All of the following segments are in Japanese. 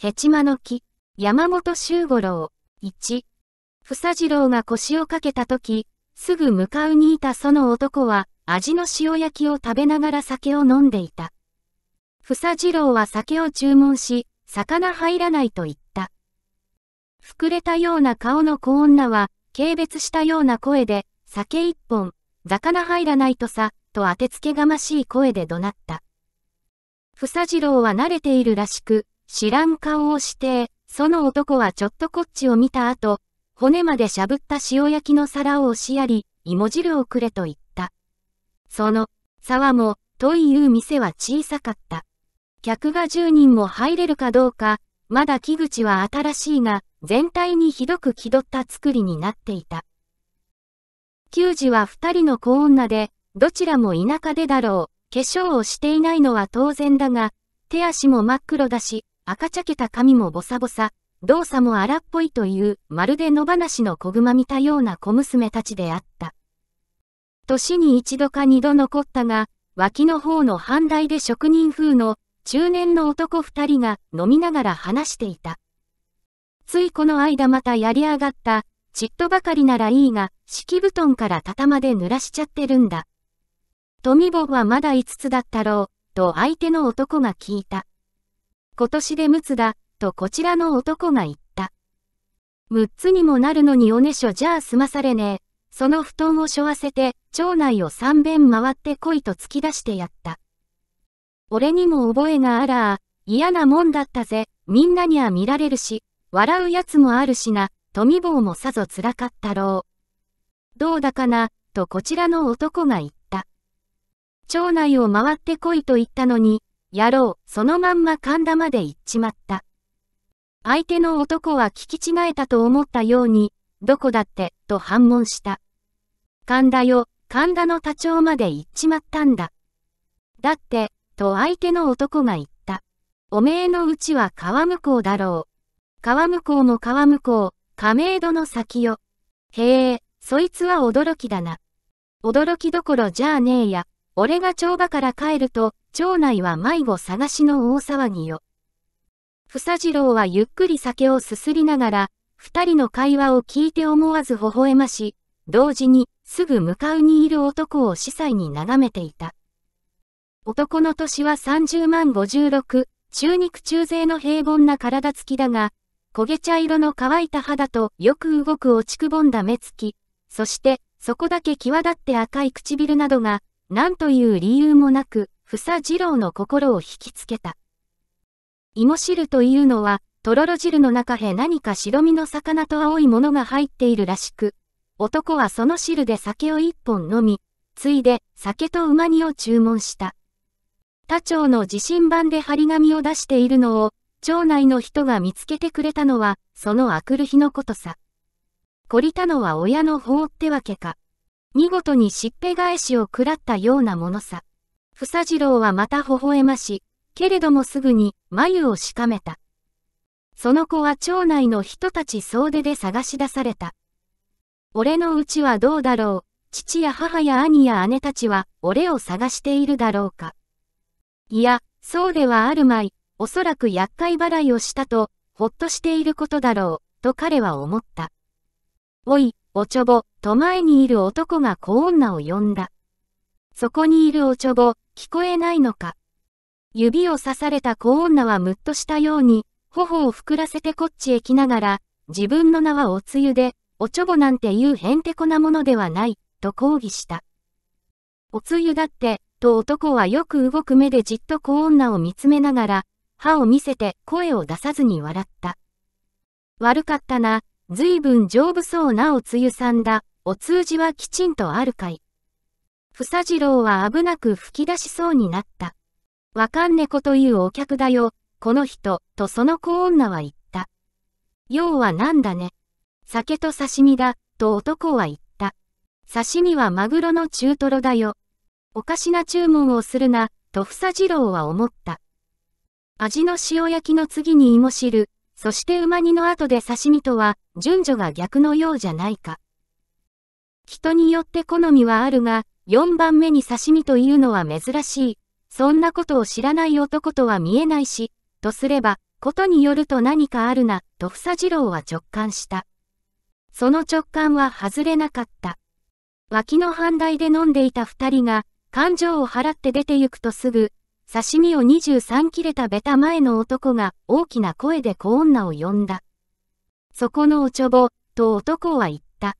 ヘチマの木、山本周五郎、さ房次郎が腰をかけた時、すぐ向かうにいたその男は、味の塩焼きを食べながら酒を飲んでいた。房次郎は酒を注文し、魚入らないと言った。膨れたような顔の子女は、軽蔑したような声で、酒一本、魚入らないとさ、と当てつけがましい声で怒鳴った。房次郎は慣れているらしく、知らん顔をして、その男はちょっとこっちを見た後、骨までしゃぶった塩焼きの皿を押しやり、芋汁をくれと言った。その、沢も、という店は小さかった。客が10人も入れるかどうか、まだ木口は新しいが、全体にひどく気取った作りになっていた。球児は二人の子女で、どちらも田舎でだろう、化粧をしていないのは当然だが、手足も真っ黒だし、赤茶けた髪もボサボサ、動作も荒っぽいという、まるで野放しの子熊見たような小娘たちであった。年に一度か二度残ったが、脇の方の半台で職人風の中年の男二人が飲みながら話していた。ついこの間またやり上がった、ちっとばかりならいいが、敷布団から畳まで濡らしちゃってるんだ。富坊はまだ五つだったろう、と相手の男が聞いた。今年で6つだ、とこちらの男が言った。6つにもなるのにおねしょじゃあ済まされねえ。その布団を背負わせて、町内を三遍回って来いと突き出してやった。俺にも覚えがあら嫌なもんだったぜ、みんなには見られるし、笑うやつもあるしな、富坊もさぞ辛かったろう。どうだかな、とこちらの男が言った。町内を回って来いと言ったのに、やろう、そのまんま神田まで行っちまった。相手の男は聞き違えたと思ったように、どこだって、と反問した。神田よ、神田の多長まで行っちまったんだ。だって、と相手の男が言った。おめえのうちは川向こうだろう。川向こうも川向こう、亀戸の先よ。へえ、そいつは驚きだな。驚きどころじゃあねえや、俺が帳場から帰ると、町内は迷子探しの大騒ぎよ。房次郎はゆっくり酒をすすりながら、二人の会話を聞いて思わず微笑まし、同時にすぐ向かうにいる男を司祭に眺めていた。男の年は三十万五十六、中肉中背の平凡な体つきだが、焦げ茶色の乾いた肌とよく動く落ちくぼんだ目つき、そしてそこだけ際立って赤い唇などが、なんという理由もなく、房二郎の心を引きつけた。芋汁というのは、とろろ汁の中へ何か白身の魚と青いものが入っているらしく、男はその汁で酒を一本飲み、ついで酒と馬煮を注文した。他町の自信版で張り紙を出しているのを、町内の人が見つけてくれたのは、そのあくる日のことさ。懲りたのは親の法ってわけか。見事にしっぺ返しを食らったようなものさ。房次郎はまた微笑まし、けれどもすぐに眉をしかめた。その子は町内の人たち総出で探し出された。俺のうちはどうだろう。父や母や兄や姉たちは俺を探しているだろうか。いや、そうではあるまい。おそらく厄介払いをしたと、ほっとしていることだろう、と彼は思った。おい、おちょぼ、と前にいる男が子女を呼んだ。そこにいるおちょぼ、聞こえないのか。指を刺された子女はむっとしたように、頬を膨らせてこっちへ来ながら、自分の名はおつゆで、おちょぼなんていうへんてこなものではない、と抗議した。おつゆだって、と男はよく動く目でじっと子女を見つめながら、歯を見せて声を出さずに笑った。悪かったな、ずいぶん丈夫そうなおつゆさんだ、お通じはきちんとあるかい。房次郎は危なく吹き出しそうになった。わかんねこというお客だよ、この人、とその子女は言った。要はなんだね。酒と刺身だ、と男は言った。刺身はマグロの中トロだよ。おかしな注文をするな、と房次郎は思った。味の塩焼きの次に芋汁、そして馬煮の後で刺身とは、順序が逆のようじゃないか。人によって好みはあるが、4番目に刺身というのは珍しい。そんなことを知らない男とは見えないし、とすれば、ことによると何かあるな、と房次郎は直感した。その直感は外れなかった。脇の反対で飲んでいた二人が、感情を払って出て行くとすぐ、刺身を23切れたベタ前の男が大きな声で小女を呼んだ。そこのおちょぼ、と男は言った。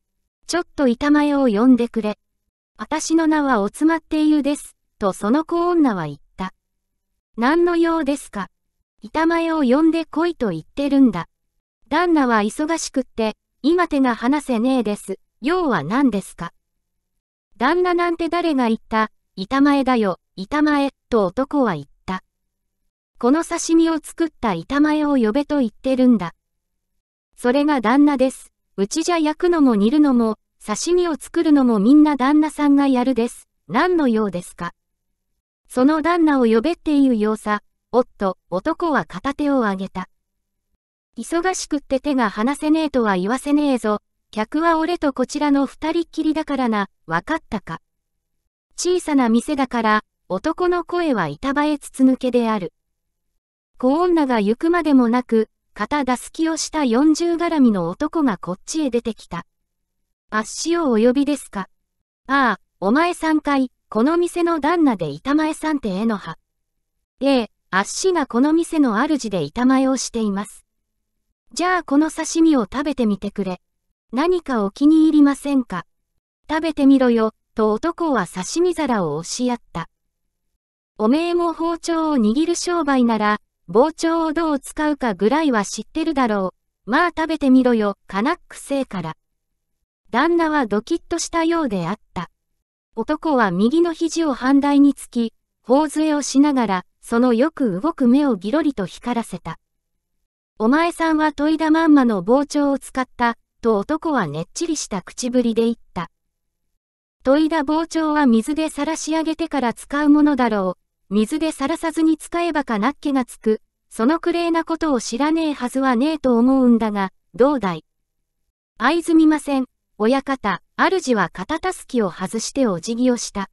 ちょっと板前を呼んでくれ。私の名はおつまっているです、とその子女は言った。何の用ですか板前を呼んで来いと言ってるんだ。旦那は忙しくって、今手が離せねえです。用は何ですか旦那なんて誰が言った板前だよ、板前、と男は言った。この刺身を作った板前を呼べと言ってるんだ。それが旦那です。うちじゃ焼くのも煮るのも、刺身を作るのもみんな旦那さんがやるです。何の用ですかその旦那を呼べっていう様さ。おっと、男は片手を挙げた。忙しくって手が離せねえとは言わせねえぞ。客は俺とこちらの二人っきりだからな、わかったか。小さな店だから、男の声は板場へ筒抜けである。小女が行くまでもなく、肩出す気をした40絡みの男がこっちへ出てきた。あっしをお呼びですか。ああ、お前さんかい、この店の旦那で板前さんてえのは。ええ、あっしがこの店の主で板前をしています。じゃあこの刺身を食べてみてくれ。何かお気に入りませんか。食べてみろよ、と男は刺身皿を押し合った。おめえも包丁を握る商売なら、包丁をどう使うかぐらいは知ってるだろう。まあ食べてみろよ、カナックえから。旦那はドキッとしたようであった。男は右の肘を反対につき、頬杖をしながら、そのよく動く目をギロリと光らせた。お前さんは研いだまんまの包丁を使った、と男はねっちりした口ぶりで言った。研いだ包丁は水でさらし上げてから使うものだろう。水でさらさずに使えばかなっけがつく。そのくれいなことを知らねえはずはねえと思うんだが、どうだい。あいずみません。親方、主は肩たすきを外してお辞儀をした。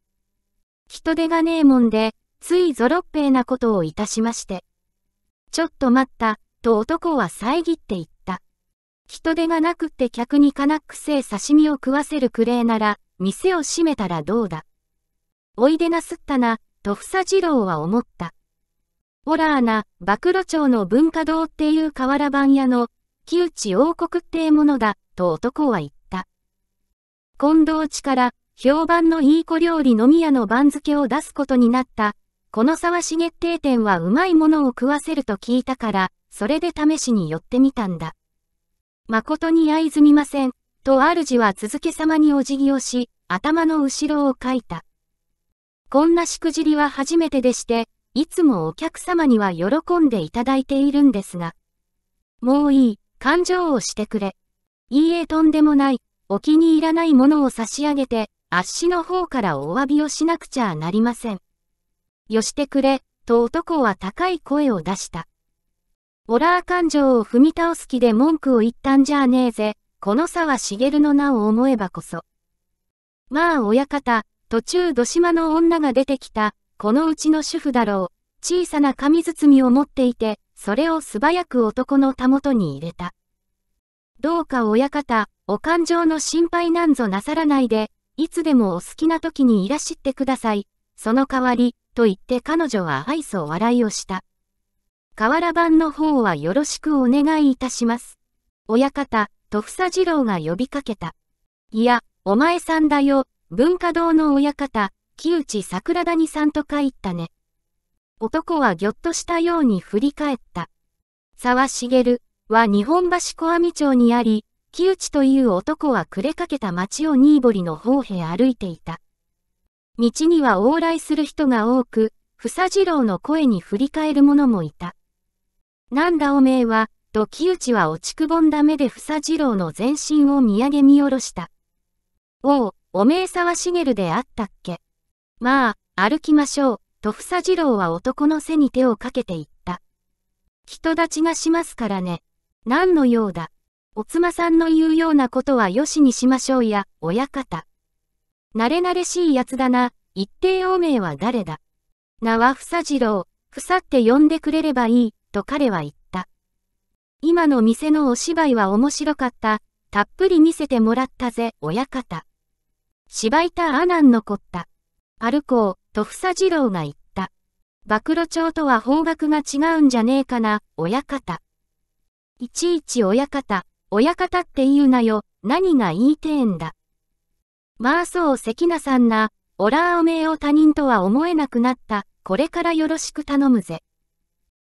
人手がねえもんで、ついぞろっぺいなことをいたしまして。ちょっと待った、と男は遮って言った。人手がなくって客にかなくせえ刺身を食わせるくれえなら、店を閉めたらどうだ。おいでなすったな、と房次郎は思った。ほラーな、暴露町の文化堂っていう瓦版屋の、木内王国ってものだ、と男は言った。近藤地から評判のいい子料理飲み屋の番付を出すことになった。この沢茂定店はうまいものを食わせると聞いたから、それで試しに寄ってみたんだ。誠に相ずみません、と主は続けさまにお辞儀をし、頭の後ろを書いた。こんなしくじりは初めてでして、いつもお客様には喜んでいただいているんですが。もういい、感情をしてくれ。いいえとんでもない、お気に入らないものを差し上げて、あっしの方からお詫びをしなくちゃなりません。よしてくれ、と男は高い声を出した。オラー感情を踏み倒す気で文句を言ったんじゃねえぜ、この差は茂の名を思えばこそ。まあ親方、途中土島の女が出てきた、このうちの主婦だろう、小さな紙包みを持っていて、それを素早く男のたもとに入れた。どうか親方、お感情の心配なんぞなさらないで、いつでもお好きな時にいらしってください。その代わり、と言って彼女は愛想笑いをした。河原版の方はよろしくお願いいたします。親方、と房次郎が呼びかけた。いや、お前さんだよ、文化堂の親方、木内桜谷さんとか言ったね。男はぎょっとしたように振り返った。沢茂、は日本橋小網町にあり、木内という男は暮れかけた町を新堀の方へ歩いていた。道には往来する人が多く、房次郎の声に振り返る者もいた。なんだおめえは、と木内は落ちくぼんだ目で房次郎の全身を見上げ見下ろした。おお、おめえ沢茂であったっけ。まあ、歩きましょう、と房次郎は男の背に手をかけていった。人立ちがしますからね。何のようだ。おつまさんの言うようなことはよしにしましょうや、親方。慣れ慣れしいやつだな、一定王名は誰だ。名は房次郎、房って呼んでくれればいい、と彼は言った。今の店のお芝居は面白かった、たっぷり見せてもらったぜ、親方。芝居た阿南残った。歩こう、と房次郎が言った。暴露帳とは方角が違うんじゃねえかな、親方。いちいち親方、親方って言うなよ、何が言いてえんだ。まあそう関名さんな、おらーおめえを他人とは思えなくなった、これからよろしく頼むぜ。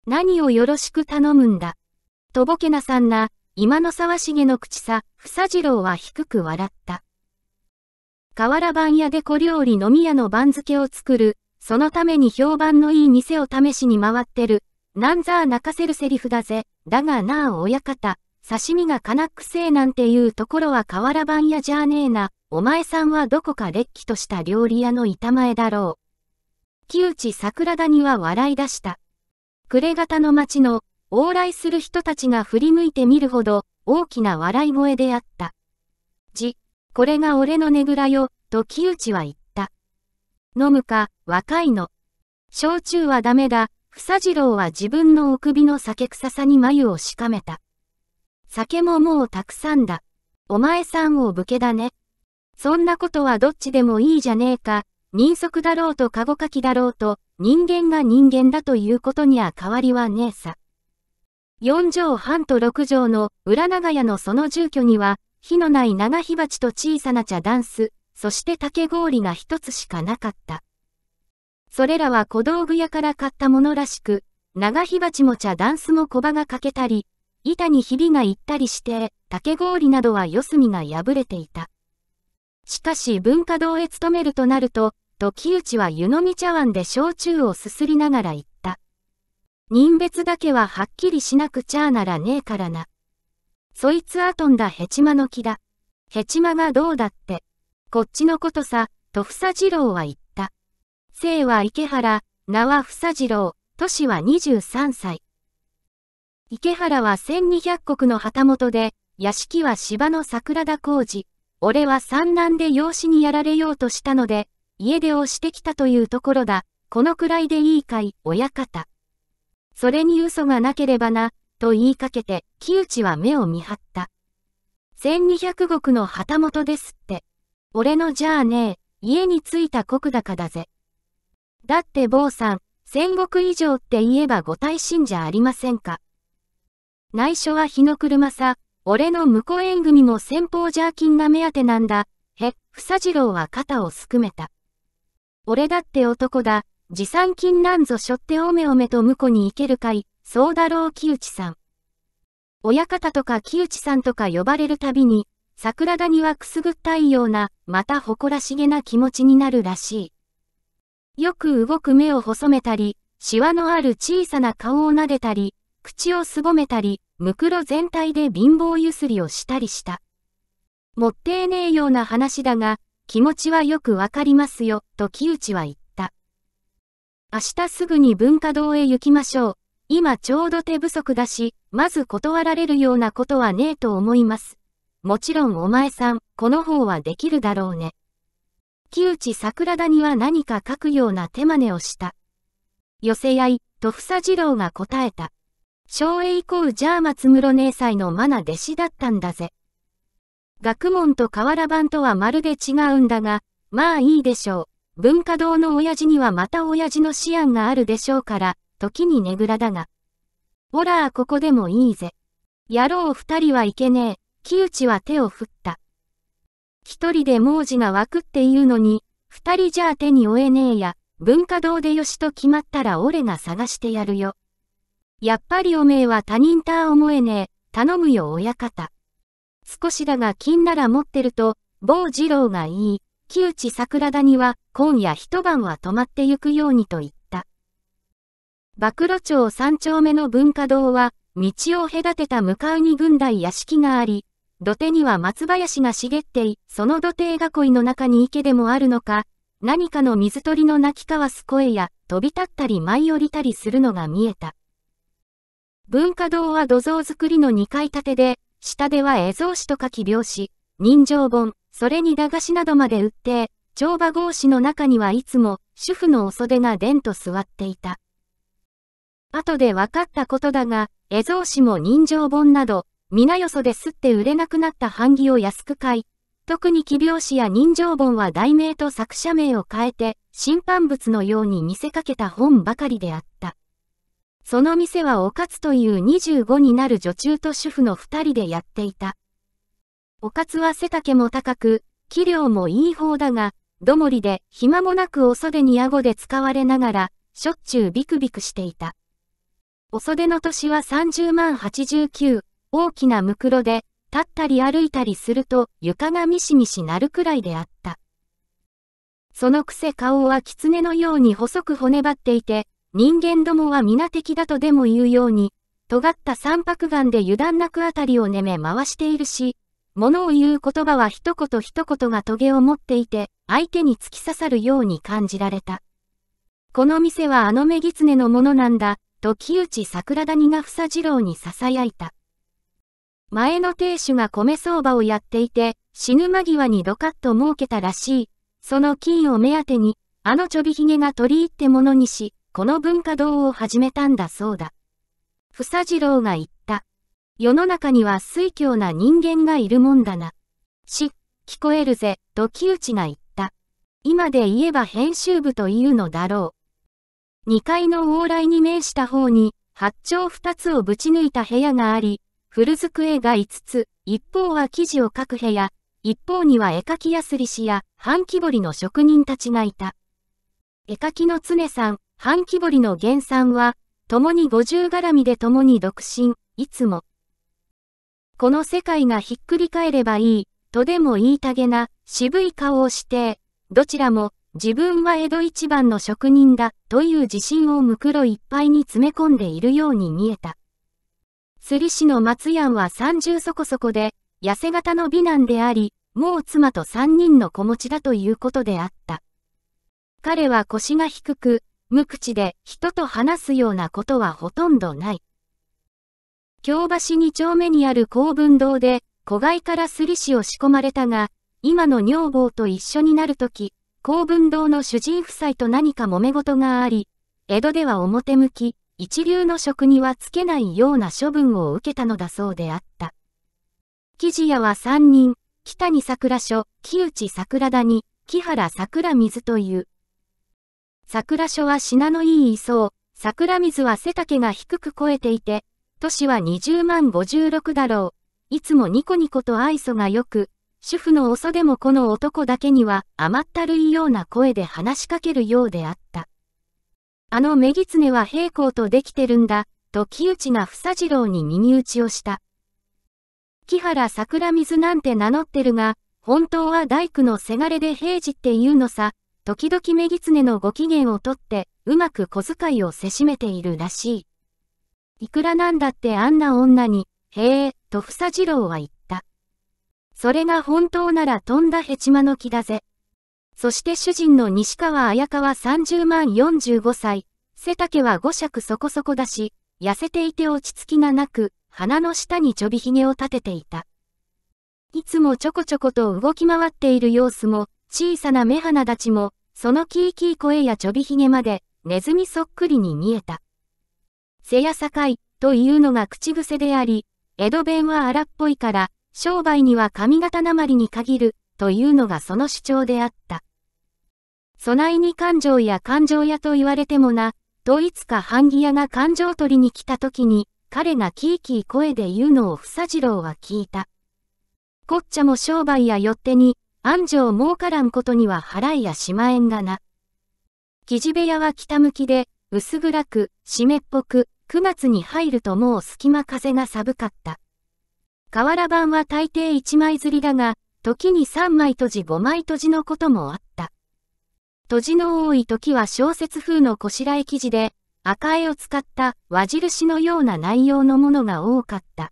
何をよろしく頼むんだ。とぼけなさんな、今の沢重の口さ、房次郎は低く笑った。瓦版屋で小料理飲み屋の番付を作る、そのために評判のいい店を試しに回ってる、なんざ泣かせるセリフだぜ。だがなあ親方、刺身が金くせえなんていうところは瓦版屋じゃねえな、お前さんはどこかれっきとした料理屋の板前だろう。木内桜谷は笑い出した。暮れ方の町の往来する人たちが振り向いてみるほど大きな笑い声であった。じ、これが俺のねぐらよ、と木内は言った。飲むか、若いの。焼酎はダメだ、房次郎は自分のお首の酒臭さに眉をしかめた。酒ももうたくさんだ。お前さんを武家だね。そんなことはどっちでもいいじゃねえか、人足だろうとカゴかきだろうと、人間が人間だということには変わりはねえさ。四畳半と六畳の裏長屋のその住居には、火のない長火鉢と小さな茶ダンス、そして竹氷が一つしかなかった。それらは小道具屋から買ったものらしく、長火鉢も茶ダンスも小葉が欠けたり、板にひびが行ったりして、竹氷などは四隅が破れていた。しかし文化堂へ勤めるとなると、時内は湯飲み茶碗で焼酎をすすりながら言った。人別だけははっきりしなくちゃならねえからな。そいつは飛んだヘチマの木だ。ヘチマがどうだって。こっちのことさ、とふさ次郎は言っ姓は池原、名は房次郎、年は23歳。池原は1200国の旗本で、屋敷は芝の桜田浩二。俺は産卵で養子にやられようとしたので、家出をしてきたというところだ。このくらいでいいかい、親方。それに嘘がなければな、と言いかけて、木内は目を見張った。1200石の旗本ですって。俺のじゃあねえ、家に着いた国高だぜ。だって坊さん、戦国以上って言えば五体信者ありませんか。内緒は日の車さ、俺の婿縁組も先方ジャーキンが目当てなんだ。へ、房次郎は肩をすくめた。俺だって男だ、持参金なんぞしょっておめおめと婿に行けるかい、そうだろう木内さん。親方とか木内さんとか呼ばれるたびに、桜田にはくすぐったいような、また誇らしげな気持ちになるらしい。よく動く目を細めたり、シワのある小さな顔を撫でたり、口をすぼめたり、むくろ全体で貧乏ゆすりをしたりした。もってえねえような話だが、気持ちはよくわかりますよ、と木内は言った。明日すぐに文化堂へ行きましょう。今ちょうど手不足だし、まず断られるようなことはねえと思います。もちろんお前さん、この方はできるだろうね。木内桜田には何か書くような手真似をした。寄せ合い、と房次郎が答えた。昭恵以降じゃあ松室姉祭のマナ弟子だったんだぜ。学問と瓦版とはまるで違うんだが、まあいいでしょう。文化堂の親父にはまた親父の思案があるでしょうから、時にねぐらだが。ほらここでもいいぜ。野郎二人はいけねえ。木内は手を振った。一人で文字が湧くっていうのに、二人じゃあ手に負えねえや、文化堂でよしと決まったら俺が探してやるよ。やっぱりおめえは他人たあ思えねえ、頼むよ親方。少しだが金なら持ってると、某次郎が言い、木内桜田には今夜一晩は泊まってゆくようにと言った。暴露町三丁目の文化堂は、道を隔てた向かうに軍隊屋敷があり、土手には松林が茂ってい、その土手囲いの中に池でもあるのか、何かの水鳥の鳴き交わす声や、飛び立ったり舞い降りたりするのが見えた。文化堂は土蔵造りの2階建てで、下では絵像紙と書き拍子人情本、それに駄菓子などまで売って、帳場格子の中にはいつも主婦のお袖がでんと座っていた。後で分かったことだが、絵像紙も人情本など、皆よそですって売れなくなった版木を安く買い、特に奇病師や人情本は題名と作者名を変えて、審判物のように見せかけた本ばかりであった。その店はおかつという25になる女中と主婦の二人でやっていた。おかつは背丈も高く、器量もいい方だが、どもりで暇もなくお袖に顎で使われながら、しょっちゅうビクビクしていた。お袖の年は30万89、大きなムクロで、立ったり歩いたりすると床がミシミシなるくらいであった。そのくせ顔は狐のように細く骨張っていて、人間どもは皆敵だとでも言うように、尖った三白眼で油断なくあたりをねめ回しているし、物を言う言葉は一言一言が棘を持っていて、相手に突き刺さるように感じられた。この店はあの目狐のものなんだ、と木内桜谷が房次郎に囁いた。前の亭主が米相場をやっていて、死ぬ間際にドカッと儲けたらしい。その金を目当てに、あのちょびひげが取り入ってものにし、この文化堂を始めたんだそうだ。房次郎が言った。世の中には水凶な人間がいるもんだな。し、聞こえるぜ、と木内が言った。今で言えば編集部というのだろう。二階の往来に面した方に、八丁二つをぶち抜いた部屋があり、古机が5つ、一方は生地を描く部屋、一方には絵描きやすりしや、半木彫りの職人たちがいた。絵描きの常さん、半木彫りの源さんは、共に五十絡みで共に独身、いつも。この世界がひっくり返ればいい、とでも言いたげな、渋い顔をして、どちらも、自分は江戸一番の職人だ、という自信をむくろいっぱいに詰め込んでいるように見えた。釣り師の松山は30そこそこで、痩せ型の美男であり、もう妻と3人の子持ちだということであった。彼は腰が低く、無口で人と話すようなことはほとんどない。京橋2丁目にある公文堂で、子外からすりしを仕込まれたが、今の女房と一緒になるとき、公文堂の主人夫妻と何か揉め事があり、江戸では表向き、一流の職にはつけないような処分を受けたのだそうであった。記事屋は3人、北に桜署、木内桜田に、木原桜水という。桜所は品のいい位相、桜水は背丈が低く超えていて、都市は20万56だろう。いつもニコニコと愛想が良く、主婦のおそでもこの男だけには甘ったるいような声で話しかけるようであった。あのメギツネは平行とできてるんだ、と木内が房次郎に耳打ちをした。木原桜水なんて名乗ってるが、本当は大工のせがれで平次っていうのさ、時々メギツネのご機嫌をとって、うまく小遣いをせしめているらしい。いくらなんだってあんな女に、へえ、と房次郎は言った。それが本当ならとんだヘチマの木だぜ。そして主人の西川綾香は30万45歳、背丈は5尺そこそこだし、痩せていて落ち着きがなく、鼻の下にちょびひげを立てていた。いつもちょこちょこと動き回っている様子も、小さな目鼻立ちも、そのキーキー声やちょびひげまで、ネズミそっくりに見えた。せやさかい、というのが口癖であり、江戸弁は荒っぽいから、商売には髪型なまりに限る、というのがその主張であった。備えに感情や感情屋と言われてもな、といつか半疑屋が感情取りに来た時に、彼がキーキー声で言うのを房次郎は聞いた。こっちゃも商売やよってに、安城儲からんことには払いやしまえんがな。木地部屋は北向きで、薄暗く、湿っぽく、9月に入るともう隙間風が寒かった。瓦版は大抵一枚釣りだが、時に3枚閉じ5枚閉じのこともあった。閉じの多い時は小説風のこしらえ記事で、赤絵を使った輪印のような内容のものが多かった。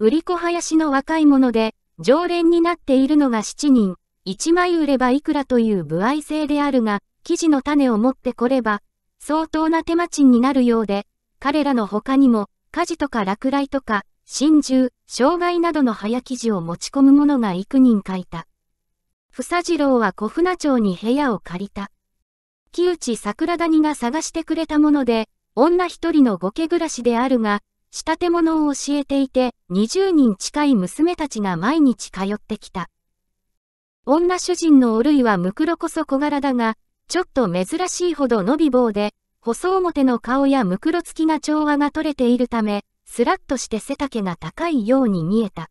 売り子林の若いもので、常連になっているのが7人、1枚売ればいくらという歩合制であるが、記事の種を持ってこれば、相当な手間賃になるようで、彼らの他にも、火事とか落雷とか、心中、障害などの早生地を持ち込む者が幾人かいた。房次郎は小船町に部屋を借りた。木内桜谷が探してくれたもので、女一人の御家暮らしであるが、仕立て物を教えていて、20人近い娘たちが毎日通ってきた。女主人のおるいはむくろこそ小柄だが、ちょっと珍しいほど伸び棒で、細表の顔やむくろつきが調和が取れているため、すらっとして背丈が高いように見えた。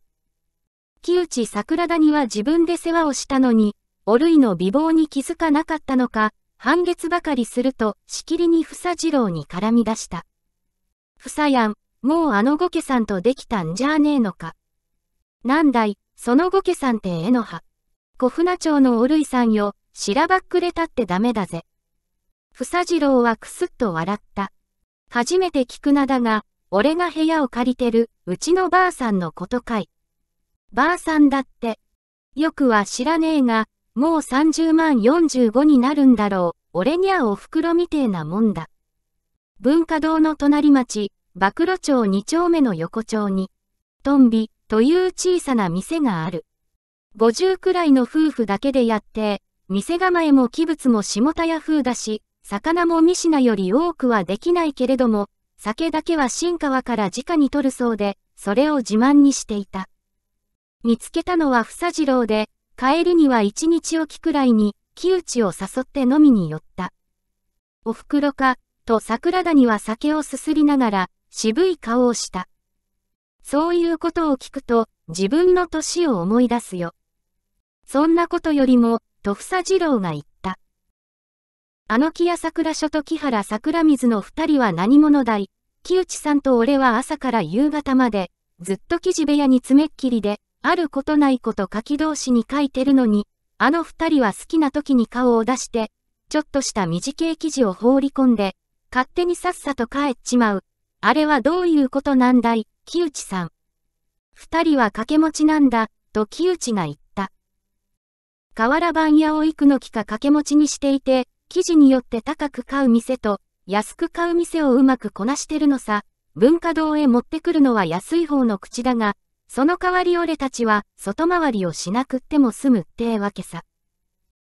木内桜田には自分で世話をしたのに、おるいの美貌に気づかなかったのか、半月ばかりすると、しきりに房次郎に絡み出した。房やん、もうあのごけさんとできたんじゃねえのか。なんだい、そのごけさんってえのは。小船町のおるいさんよ、しらばっくれたってダメだぜ。房次郎はくすっと笑った。初めて聞く名だが、俺が部屋を借りてる、うちのばあさんのことかい。ばあさんだって。よくは知らねえが、もう30万45になるんだろう。俺にゃお袋みてえなもんだ。文化堂の隣町、暴露町2丁目の横丁に、トンビという小さな店がある。50くらいの夫婦だけでやって、店構えも器物も下田屋風だし、魚も三品より多くはできないけれども、酒だけは新川から直に取るそうで、それを自慢にしていた。見つけたのは房次郎で、帰りには一日おきくらいに、木内を誘って飲みに寄った。お袋か、と桜田には酒をすすりながら、渋い顔をした。そういうことを聞くと、自分の歳を思い出すよ。そんなことよりも、と房次郎が言った。あの木屋桜書と木原桜水の二人は何者だい木内さんと俺は朝から夕方まで、ずっと記事部屋に詰めっきりで、あることないこと書き同士に書いてるのに、あの二人は好きな時に顔を出して、ちょっとした短い記事を放り込んで、勝手にさっさと帰っちまう。あれはどういうことなんだい木内さん。二人は掛け持ちなんだ、と木内が言った。河原版屋を幾の木か掛け持ちにしていて、記事によって高く買う店と、安く買う店をうまくこなしてるのさ、文化堂へ持ってくるのは安い方の口だが、その代わり俺たちは外回りをしなくっても済むってわけさ。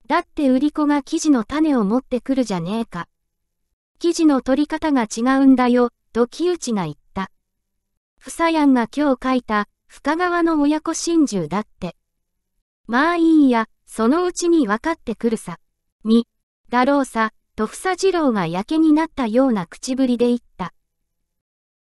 だって売り子が生地の種を持ってくるじゃねえか。生地の取り方が違うんだよ、と木内が言った。ふさやんが今日書いた、深川の親子真珠だって。まあいいや、そのうちに分かってくるさ。だろうさ、と房次郎がやけになったような口ぶりで言った。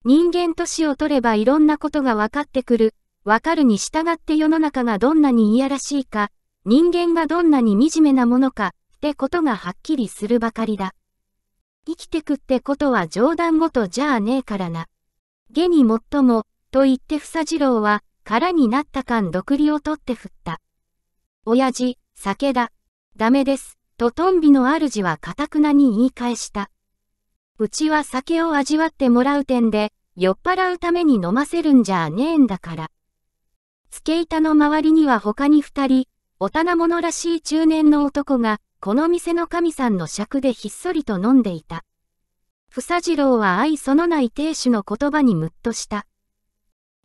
人間年を取ればいろんなことが分かってくる。わかるに従って世の中がどんなにいやらしいか、人間がどんなに惨めなものか、ってことがはっきりするばかりだ。生きてくってことは冗談ごとじゃあねえからな。下にもっとも、と言って房次郎は、空になった間毒理を取って振った。親父、酒だ。ダメです。とトンビの主はかたくなに言い返した。うちは酒を味わってもらう点で、酔っ払うために飲ませるんじゃねえんだから。付け板の周りには他に二人、お棚者らしい中年の男が、この店の神さんの尺でひっそりと飲んでいた。房次郎は愛そのない亭主の言葉にムッとした。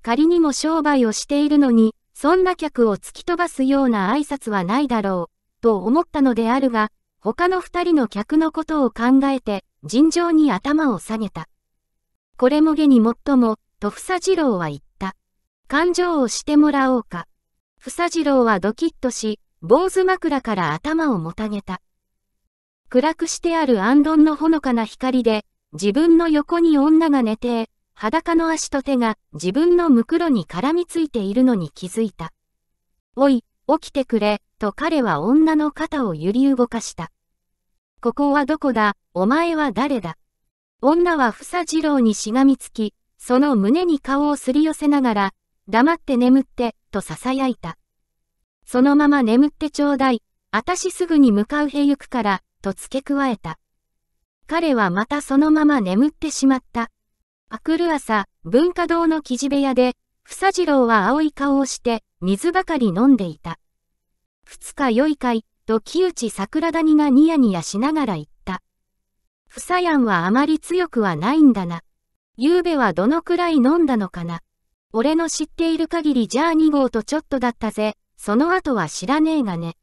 仮にも商売をしているのに、そんな客を突き飛ばすような挨拶はないだろう。と思ったのであるが、他の二人の客のことを考えて、尋常に頭を下げた。これもげにもっとも、と房次郎は言った。感情をしてもらおうか。房次郎はドキッとし、坊主枕から頭をもたげた。暗くしてある暗んのほのかな光で、自分の横に女が寝て、裸の足と手が自分のむくろに絡みついているのに気づいた。おい、起きてくれ、と彼は女の肩を揺り動かした。ここはどこだ、お前は誰だ。女は房次郎にしがみつき、その胸に顔をすり寄せながら、黙って眠って、と囁いた。そのまま眠ってちょうだい、あたしすぐに向かうへ行くから、と付け加えた。彼はまたそのまま眠ってしまった。あくる朝、文化堂の記地部屋で、房次郎は青い顔をして、水ばかり飲んでいた。二日酔いかい、と木内桜谷がニヤニヤしながら言った。ふさやんはあまり強くはないんだな。昨べはどのくらい飲んだのかな。俺の知っている限りじゃあ2号とちょっとだったぜ、その後は知らねえがね。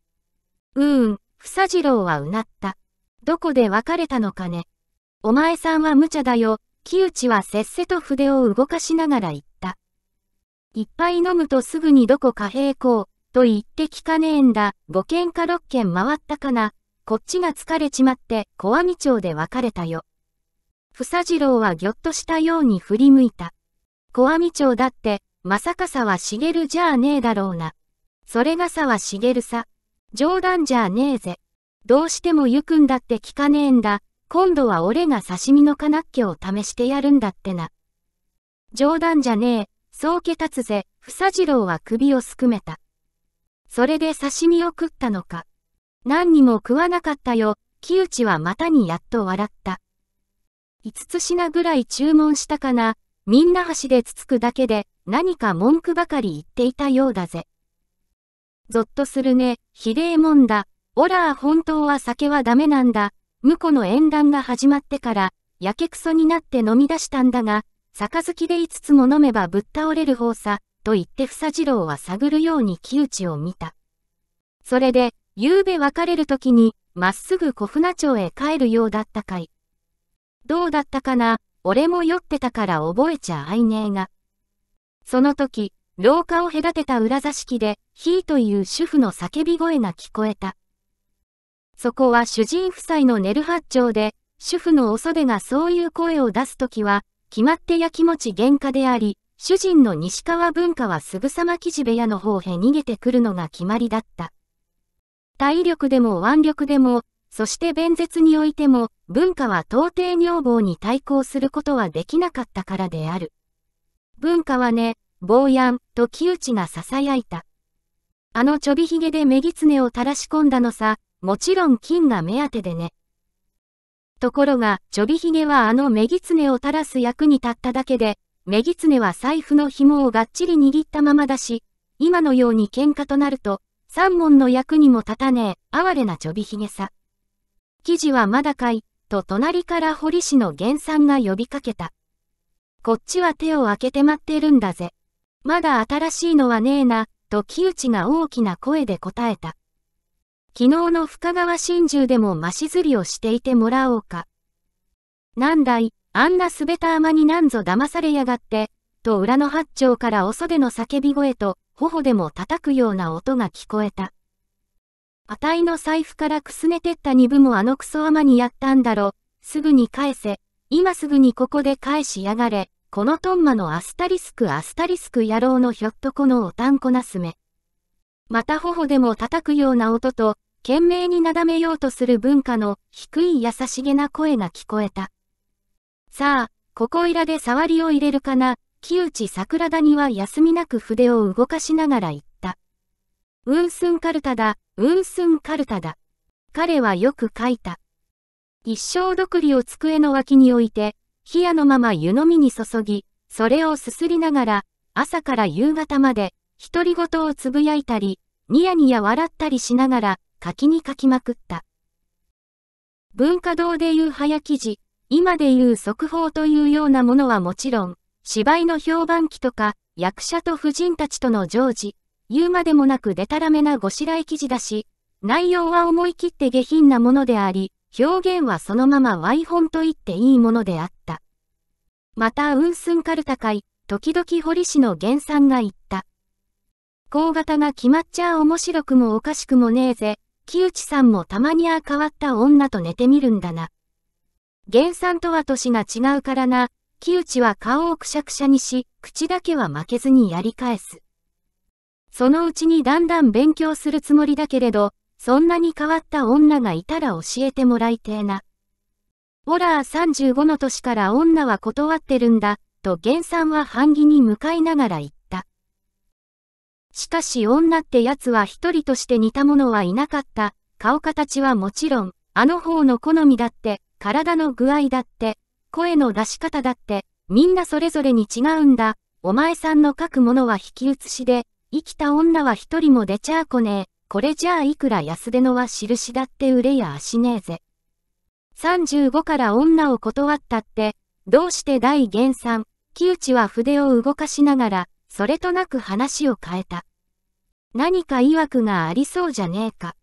うーん、ふさじろうはうなった。どこで別れたのかね。お前さんは無茶だよ、木内はせっせと筆を動かしながら言った。いっぱい飲むとすぐにどこか平行、と言って聞かねえんだ。5軒か6軒回ったかな。こっちが疲れちまって、小網町で別れたよ。房次郎はぎょっとしたように振り向いた。小網町だって、まさかさは茂じゃあねえだろうな。それがさは茂さ。冗談じゃあねえぜ。どうしても行くんだって聞かねえんだ。今度は俺が刺身のカナっケを試してやるんだってな。冗談じゃねえ。そうけ立つぜ。房次郎は首をすくめた。それで刺身を食ったのか。何にも食わなかったよ。木内はまたにやっと笑った。五つ品ぐらい注文したかな。みんな箸でつつくだけで何か文句ばかり言っていたようだぜ。ぞっとするね、ひでえもんだ。オラー本当は酒はダメなんだ。婿の縁談が始まってから、やけくそになって飲み出したんだが、きで5つも飲めばぶっ倒れる方さ。と言って房次郎は探るように木内を見た。それで、夕べ別れるときに、まっすぐ小船町へ帰るようだったかい。どうだったかな、俺も酔ってたから覚えちゃあいねえが。その時、廊下を隔てた裏座敷で、ひーという主婦の叫び声が聞こえた。そこは主人夫妻の寝る八丁で、主婦のお袖がそういう声を出すときは、決まってやきもち喧嘩であり、主人の西川文化はすぐさま記事部屋の方へ逃げてくるのが決まりだった。体力でも腕力でも、そして弁舌においても、文化は到底女房に対抗することはできなかったからである。文化はね、坊やん、と木内が囁いた。あのちょびひげでめぎつねを垂らし込んだのさ、もちろん金が目当てでね。ところが、ちょびひげはあのめぎつねを垂らす役に立っただけで、メギツネは財布の紐をがっちり握ったままだし、今のように喧嘩となると、三門の役にも立たねえ、哀れなちょびひげさ。記事はまだかい、と隣から堀氏の源さんが呼びかけた。こっちは手を開けて待ってるんだぜ。まだ新しいのはねえな、と木内が大きな声で答えた。昨日の深川真珠でも増し釣りをしていてもらおうか。なんだい、あんなすべたあまになんぞ騙されやがって、と裏の八丁からお袖の叫び声と、頬でも叩くような音が聞こえた。あたいの財布からくすねてった二部もあのクソ甘にやったんだろ、すぐに返せ、今すぐにここで返しやがれ、このトンマのアスタリスクアスタリスク野郎のひょっとこのおたんこなすめ。また頬でも叩くような音と、懸命になだめようとする文化の低い優しげな声が聞こえた。さあ、ここいらで触りを入れるかな、木内桜谷は休みなく筆を動かしながら言った。ウースンカルタだ、ウースンカルタだ。彼はよく書いた。一生独りを机の脇に置いて、冷やのまま湯飲みに注ぎ、それをすすりながら、朝から夕方まで、独り言をつぶやいたり、ニヤニヤ笑ったりしながら、書きに書きまくった。文化堂でいう早記事、今でいう速報というようなものはもちろん、芝居の評判記とか、役者と婦人たちとの常時、言うまでもなくデタラメなごしらえ記事だし、内容は思い切って下品なものであり、表現はそのままワイホンと言っていいものであった。また、ウンスンカルタ会、時々堀市の原さんが言った。高型が決まっちゃ面白くもおかしくもねえぜ、木内さんもたまにあ変わった女と寝てみるんだな。原産とは年が違うからな、木内は顔をくしゃくしゃにし、口だけは負けずにやり返す。そのうちにだんだん勉強するつもりだけれど、そんなに変わった女がいたら教えてもらいてえな。オラー35の年から女は断ってるんだ、と原産は半疑に向かいながら言った。しかし女ってやつは一人として似た者はいなかった、顔形はもちろん、あの方の好みだって、体の具合だって、声の出し方だって、みんなそれぞれに違うんだ。お前さんの書くものは引き写しで、生きた女は一人も出ちゃあこねえ。これじゃあいくら安出のは印だって売れや足ねえぜ。35から女を断ったって、どうして大元さん、木内は筆を動かしながら、それとなく話を変えた。何か曰くがありそうじゃねえか。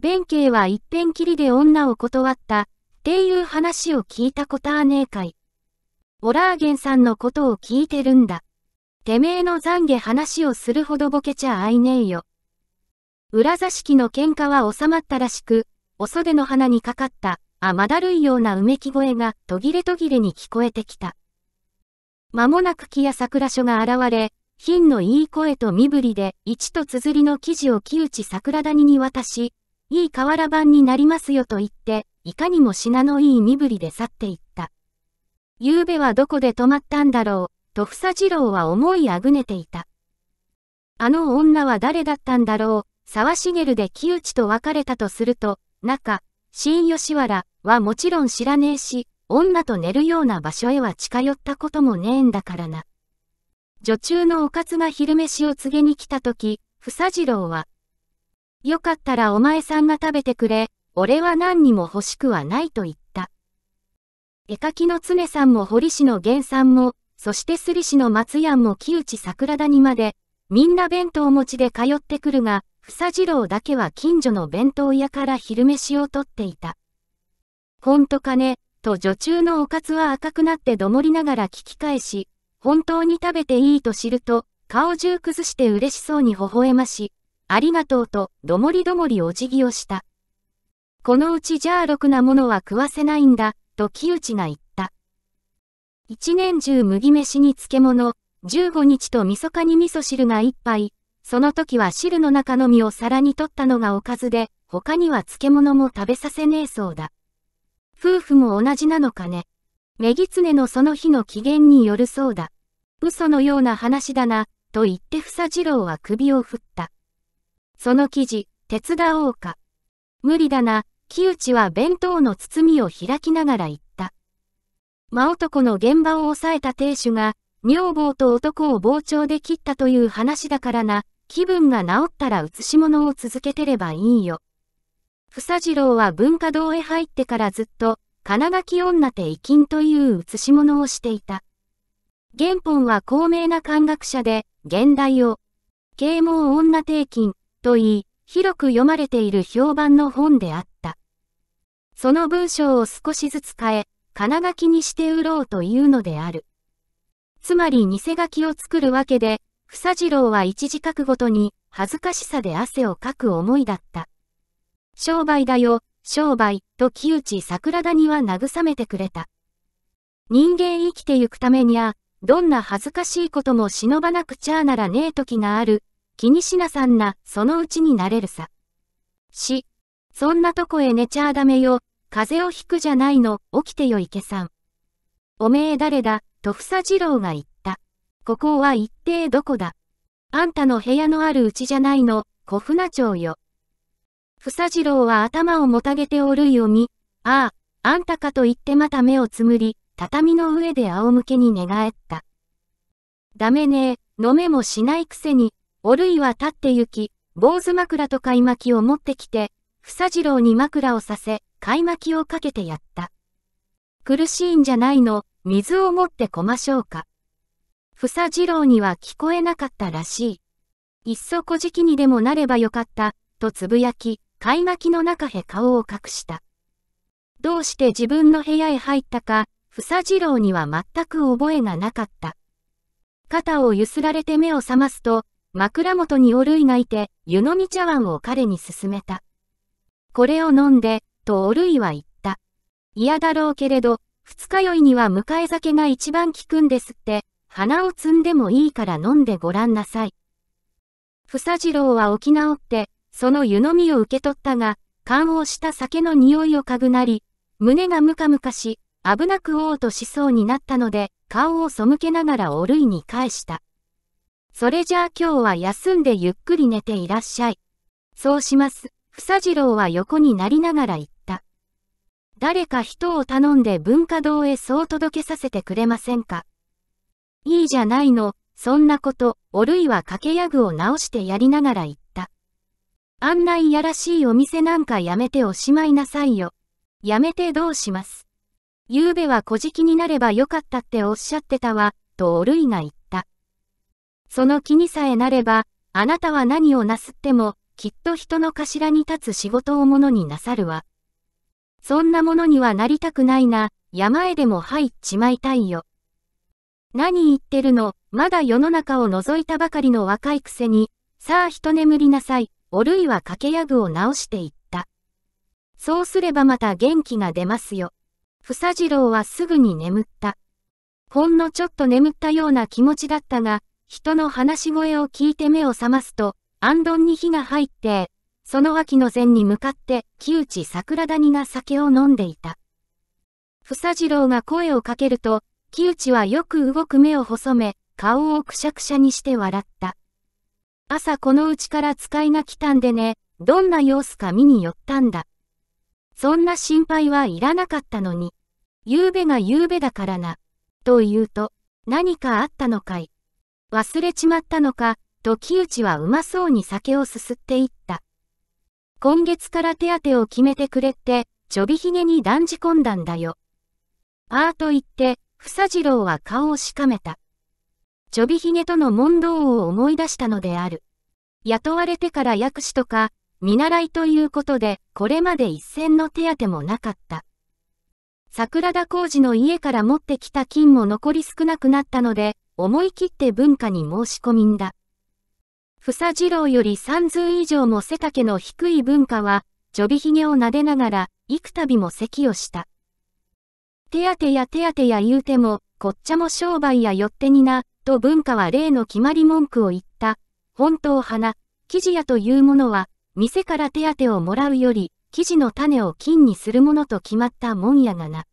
弁慶は一遍きりで女を断った、っていう話を聞いたことはねえかい。オラーゲンさんのことを聞いてるんだ。てめえの懺悔話をするほどボケちゃあいねえよ。裏座敷の喧嘩は収まったらしく、お袖の花にかかった、あまだるいようなうめき声が途切れ途切れに聞こえてきた。間もなく木や桜書が現れ、品のいい声と身振りで、一と綴りの記事を木内桜谷に渡し、いい瓦版になりますよと言って、いかにも品のいい身振りで去っていった。夕べはどこで泊まったんだろう、と房次郎は思いあぐねていた。あの女は誰だったんだろう、沢茂で木内と別れたとすると、中、新吉原はもちろん知らねえし、女と寝るような場所へは近寄ったこともねえんだからな。女中のおかつが昼飯を告げに来たとき、房次郎は、よかったらお前さんが食べてくれ、俺は何にも欲しくはないと言った。絵描きの常さんも堀市の源さんも、そしてすり市の松屋も木内桜谷まで、みんな弁当持ちで通ってくるが、房次郎だけは近所の弁当屋から昼飯をとっていた。ほんとかね、と女中のおかずは赤くなってどもりながら聞き返し、本当に食べていいと知ると、顔中崩して嬉しそうに微笑まし、ありがとうとどもりどもりお辞儀をした。このうちじゃあろくなものは食わせないんだ、と木内が言った。一年中麦飯に漬物、15日と味噌かに味噌汁が一杯、その時は汁の中の身を皿に取ったのがおかずで、他には漬物も食べさせねえそうだ。夫婦も同じなのかね。メギツネのその日の機嫌によるそうだ。嘘のような話だな、と言って房次郎は首を振った。その記事、手伝おうか。無理だな、木内は弁当の包みを開きながら言った。真男の現場を抑えた亭主が、女房と男を傍聴で切ったという話だからな、気分が治ったら写し物を続けてればいいよ。房次郎は文化堂へ入ってからずっと、金垣女手遺金という写し物をしていた。原本は高名な漢学者で、現代を、啓蒙女定金と言い、広く読まれている評判の本であった。その文章を少しずつ変え、金書きにして売ろうというのである。つまり偽書きを作るわけで、房次郎は一字書くごとに恥ずかしさで汗をかく思いだった。商売だよ、商売、と木内桜谷は慰めてくれた。人間生きてゆくためにゃ、どんな恥ずかしいことも忍ばなくちゃならねえ時がある、気にしなさんな、そのうちになれるさ。し、そんなとこへ寝ちゃダメよ、風邪をひくじゃないの、起きてよ池さん。おめえ誰だ、と房次郎が言った。ここは一体どこだ。あんたの部屋のあるうちじゃないの、小船町よ。房次郎は頭をもたげておるいを見、ああ、あんたかと言ってまた目をつむり、畳の上で仰向けに寝返った。ダメねえ、飲めもしないくせに、おるいは立って行き、坊主枕とかい巻きを持ってきて、房次郎に枕をさせ、買い巻きをかけてやった。苦しいんじゃないの、水を持ってこましょうか。房次郎には聞こえなかったらしい。いっそ小じにでもなればよかった、とつぶやき、買い巻きの中へ顔を隠した。どうして自分の部屋へ入ったか、房次郎には全く覚えがなかった。肩をゆすられて目を覚ますと、枕元におるいがいて、湯飲み茶碗を彼に勧めた。これを飲んで、とおるいは言った。嫌だろうけれど、二日酔いには迎え酒が一番効くんですって、鼻を摘んでもいいから飲んでごらんなさい。房次郎は起き直って、その湯飲みを受け取ったが、缶をした酒の匂いを嗅ぐなり、胸がムカムカし、危なくおうとしそうになったので、顔を背けながらおるいに返した。それじゃあ今日は休んでゆっくり寝ていらっしゃい。そうします。房次郎は横になりながら言った。誰か人を頼んで文化堂へそう届けさせてくれませんか。いいじゃないの、そんなこと、おるいは掛け屋具を直してやりながら言った。あんないやらしいお店なんかやめておしまいなさいよ。やめてどうします。ゆうべは小じになればよかったっておっしゃってたわ、とおるいが言った。その気にさえなれば、あなたは何をなすっても、きっと人の頭に立つ仕事をものになさるわ。そんなものにはなりたくないな、山へでも入っちまいたいよ。何言ってるの、まだ世の中を覗いたばかりの若いくせに、さあ一眠りなさい、おるいは掛けや具を直していった。そうすればまた元気が出ますよ。房次郎はすぐに眠った。ほんのちょっと眠ったような気持ちだったが、人の話し声を聞いて目を覚ますと、アンに火が入って、その脇の禅に向かって、木内桜谷が酒を飲んでいた。房次郎が声をかけると、木内はよく動く目を細め、顔をくしゃくしゃにして笑った。朝このうちから使いが来たんでね、どんな様子か見に寄ったんだ。そんな心配はいらなかったのに、昨べが昨べだからな、と言うと、何かあったのかい。忘れちまったのか、と木内はうまそうに酒をすすっていった。今月から手当を決めてくれって、ちょびひげに断じ込んだんだよ。ああと言って、じ次郎は顔をしかめた。ちょびひげとの問答を思い出したのである。雇われてから薬師とか、見習いということで、これまで一銭の手当もなかった。桜田浩二の家から持ってきた金も残り少なくなったので、思い切って文化に申し込みんだ。房ろ郎より三通以上も背丈の低い文化は、ちょびひげを撫でながら、幾度も咳をした。手当てや手当てや言うても、こっちゃも商売やよってにな、と文化は例の決まり文句を言った。本当花、生地屋というものは、店から手当をもらうより、生地の種を金にするものと決まったもんやがな。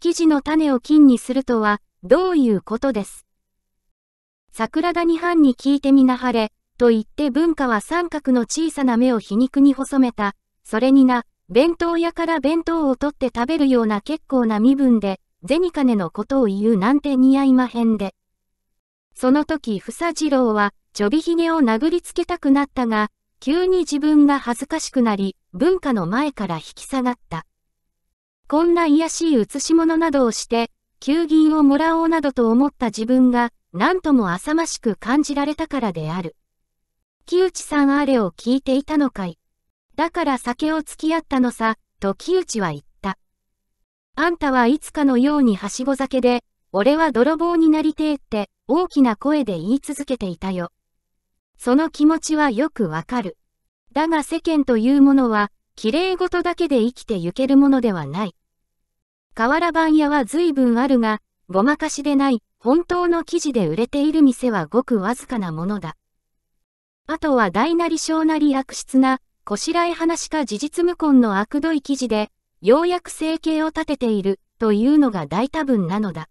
生地の種を金にするとは、どういうことです。桜谷藩に聞いてみなはれ、と言って文化は三角の小さな目を皮肉に細めた。それにな、弁当屋から弁当を取って食べるような結構な身分で、銭金のことを言うなんて似合いまへんで。その時、房次郎は、ちょびひげを殴りつけたくなったが、急に自分が恥ずかしくなり、文化の前から引き下がった。こんな癒しい写し物などをして、給銀をもらおうなどと思った自分が、何とも浅ましく感じられたからである。木内さんあれを聞いていたのかい。だから酒を付き合ったのさ、と木内は言った。あんたはいつかのようにはしご酒で、俺は泥棒になりてえって大きな声で言い続けていたよ。その気持ちはよくわかる。だが世間というものは、綺麗事だけで生きてゆけるものではない。瓦版屋は随分あるが、ごまかしでない、本当の記事で売れている店はごくわずかなものだ。あとは大なり小なり悪質な、こしらえ話か事実無根の悪どい記事で、ようやく生計を立てている、というのが大多分なのだ。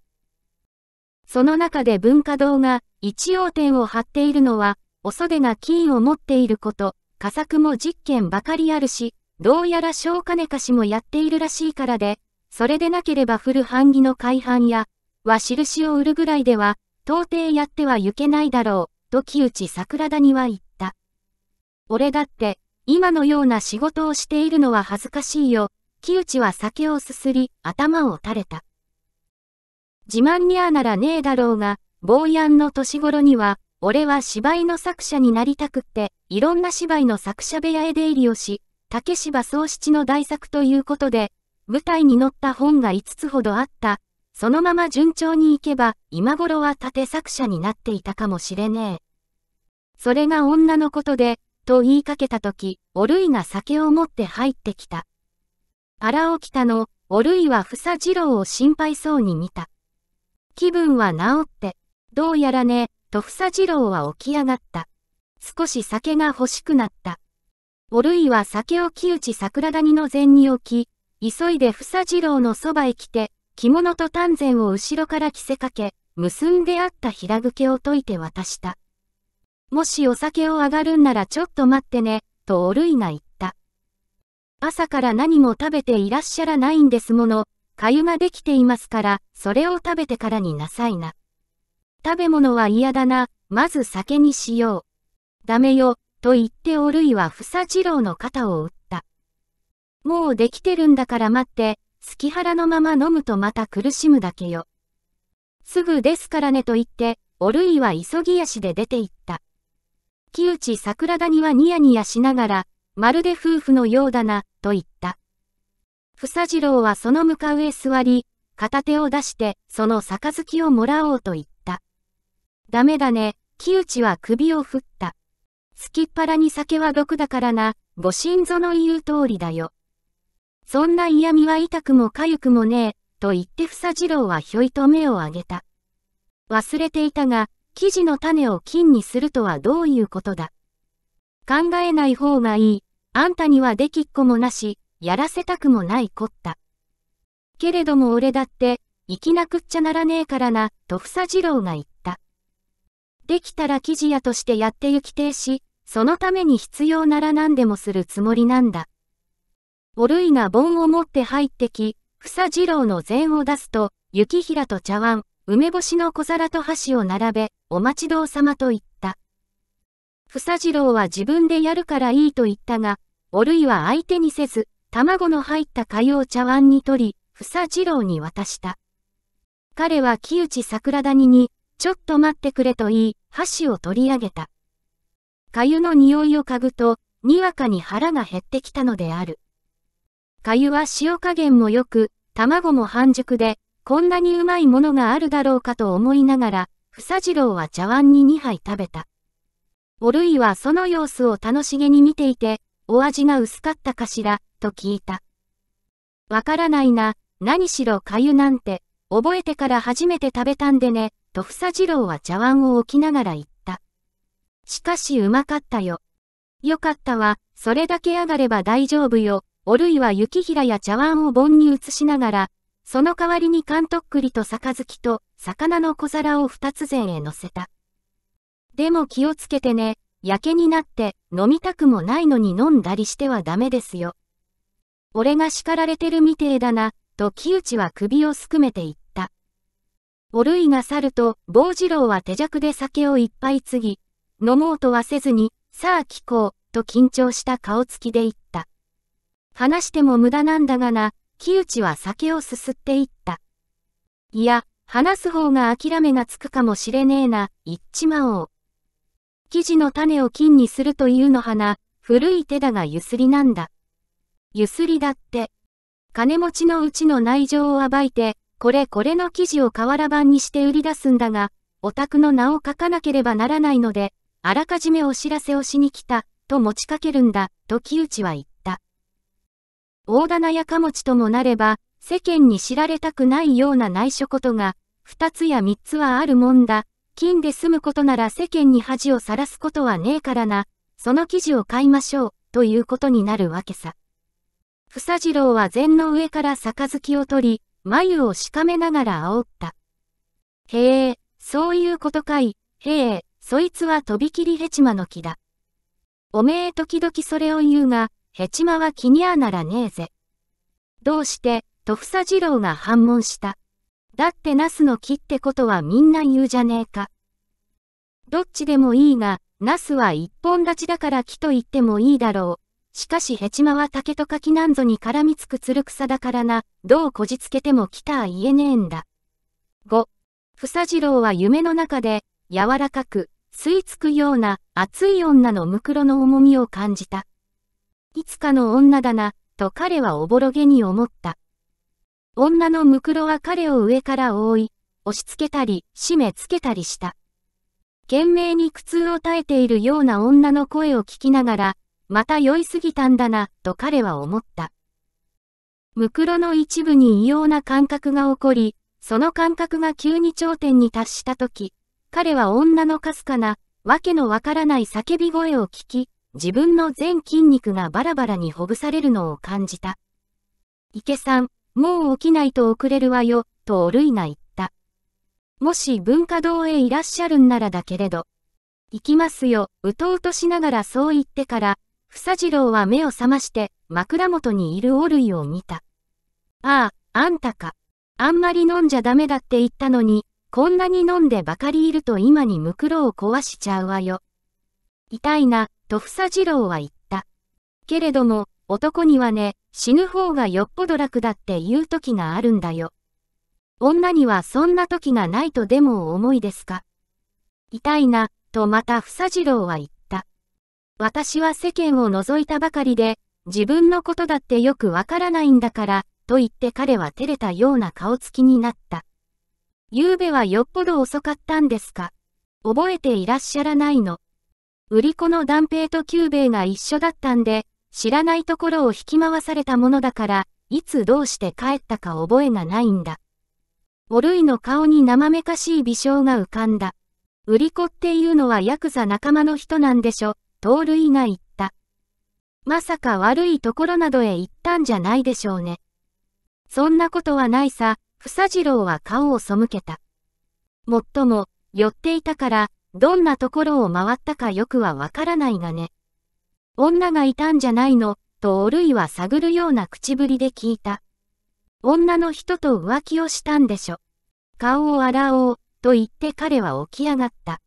その中で文化堂が一応点を張っているのは、お袖が金を持っていること、佳作も実験ばかりあるし、どうやら小金貸しもやっているらしいからで、それでなければ古版木の改版や、は印を売るぐらいでは、到底やってはいけないだろう、と木内桜田には言った。俺だって、今のような仕事をしているのは恥ずかしいよ。木内は酒をすすり、頭を垂れた。自慢にゃーならねえだろうが、坊やんの年頃には、俺は芝居の作者になりたくって、いろんな芝居の作者部屋へ出入りをし、竹芝宗七の大作ということで、舞台に載った本が5つほどあった、そのまま順調に行けば、今頃は盾作者になっていたかもしれねえ。それが女のことで、と言いかけたとき、おるいが酒を持って入ってきた。荒起きたの、おるいは房次郎を心配そうに見た。気分は治って、どうやらね、と房次郎は起き上がった。少し酒が欲しくなった。おるいは酒を木内桜谷の禅に置き、急いで房次郎のそばへ来て、着物と丹前を後ろから着せかけ、結んであった平ぐけを解いて渡した。もしお酒を上がるんならちょっと待ってね、とおるいが言った。朝から何も食べていらっしゃらないんですもの、かゆができていますから、それを食べてからになさいな。食べ物は嫌だな、まず酒にしよう。ダメよ、と言っておるいは房次郎の肩を打った。もうできてるんだから待って、き腹のまま飲むとまた苦しむだけよ。すぐですからねと言って、おるいは急ぎ足で出て行った。木内桜田にはニヤニヤしながら、まるで夫婦のようだな、と言った。房次郎はその向かうへ座り、片手を出して、その杯をもらおうと言った。ダメだね、木内は首を振った。すきっ腹に酒は毒だからな、ご心臓の言う通りだよ。そんな嫌味は痛くも痒くもねえ、と言って房次郎はひょいと目をあげた。忘れていたが、生地の種を金にするとはどういうことだ。考えない方がいい。あんたにはできっこもなし、やらせたくもないこった。けれども俺だって、生きなくっちゃならねえからな、と房次郎が言った。できたら生地屋としてやって行きてえし、そのために必要なら何でもするつもりなんだ。おるいが盆を持って入ってき、草次郎の膳を出すと、雪平と茶碗、梅干しの小皿と箸を並べ、お待ち堂様さまと言った。房次郎は自分でやるからいいと言ったが、おるいは相手にせず、卵の入った粥を茶碗に取り、房次郎に渡した。彼は木内桜谷に、ちょっと待ってくれと言い、箸を取り上げた。粥の匂いを嗅ぐと、にわかに腹が減ってきたのである。粥は塩加減も良く、卵も半熟で、こんなにうまいものがあるだろうかと思いながら、房次郎は茶碗に2杯食べた。おるいはその様子を楽しげに見ていて、お味が薄かったかしら、と聞いた。わからないな、何しろ粥なんて、覚えてから初めて食べたんでね、と房次郎は茶碗を置きながら言った。しかしうまかったよ。よかったわ、それだけ上がれば大丈夫よ、おるいは雪平や茶碗を盆に移しながら、その代わりに缶とっくりと杯と魚の小皿を二つ膳へ乗せた。でも気をつけてね、やけになって飲みたくもないのに飲んだりしてはダメですよ。俺が叱られてるみてえだな、と木内は首をすくめて言った。おるいが去ると、坊次郎は手酌で酒をいっぱい継ぎ、飲もうとはせずに、さあ聞こう、と緊張した顔つきで言った。話しても無駄なんだがな、木内は酒をすすっていった。いや、話す方が諦めがつくかもしれねえな、言っちまおう。生地の種を金にするというの花、古い手だがゆすりなんだ。ゆすりだって。金持ちのうちの内情を暴いて、これこれの生地を瓦版にして売り出すんだが、お宅の名を書かなければならないので、あらかじめお知らせをしに来た、と持ちかけるんだ、と木内は言った。大棚や貨物ともなれば、世間に知られたくないような内緒ことが、二つや三つはあるもんだ。金で済むことなら世間に恥をさらすことはねえからな。その記事を買いましょう、ということになるわけさ。房次郎は禅の上から杯を取り、眉をしかめながら煽った。へえ、そういうことかい。へえ、そいつはとびきりヘチマの木だ。おめえ時々それを言うが、ヘチマはキにあならねえぜ。どうして、とふさじろうが反問した。だってナスの木ってことはみんな言うじゃねえか。どっちでもいいが、ナスは一本立ちだから木と言ってもいいだろう。しかしヘチマは竹と柿なんぞに絡みつくつる草だからな、どうこじつけても来た言えねえんだ。5、ふさじろうは夢の中で、柔らかく、吸い付くような熱い女のむの重みを感じた。いつかの女だな、と彼はおぼろげに思った。女のムクロは彼を上から覆い、押し付けたり、締め付けたりした。懸命に苦痛を耐えているような女の声を聞きながら、また酔いすぎたんだな、と彼は思った。ムクロの一部に異様な感覚が起こり、その感覚が急に頂点に達したとき、彼は女のかすかな、わけのわからない叫び声を聞き、自分の全筋肉がバラバラにほぐされるのを感じた。池さん、もう起きないと遅れるわよ、とおるいが言った。もし文化堂へいらっしゃるんならだけれど。行きますよ、うとうとしながらそう言ってから、房次郎は目を覚まして枕元にいるオルイを見た。ああ、あんたか。あんまり飲んじゃダメだって言ったのに、こんなに飲んでばかりいると今にむくろを壊しちゃうわよ。痛いな、と房次郎は言った。けれども、男にはね、死ぬ方がよっぽど楽だって言う時があるんだよ。女にはそんな時がないとでも思いですか。痛いな、とまた房次郎は言った。私は世間を覗いたばかりで、自分のことだってよくわからないんだから、と言って彼は照れたような顔つきになった。昨夜はよっぽど遅かったんですか。覚えていらっしゃらないの。売り子の断平と久兵衛が一緒だったんで、知らないところを引き回されたものだから、いつどうして帰ったか覚えがないんだ。おるいの顔に生めかしい微笑が浮かんだ。売り子っていうのはヤクザ仲間の人なんでしょ、盗塁が言った。まさか悪いところなどへ行ったんじゃないでしょうね。そんなことはないさ、房次郎は顔を背けた。もっとも、寄っていたから、どんなところを回ったかよくはわからないがね。女がいたんじゃないの、とおるいは探るような口ぶりで聞いた。女の人と浮気をしたんでしょ。顔を洗おう、と言って彼は起き上がった。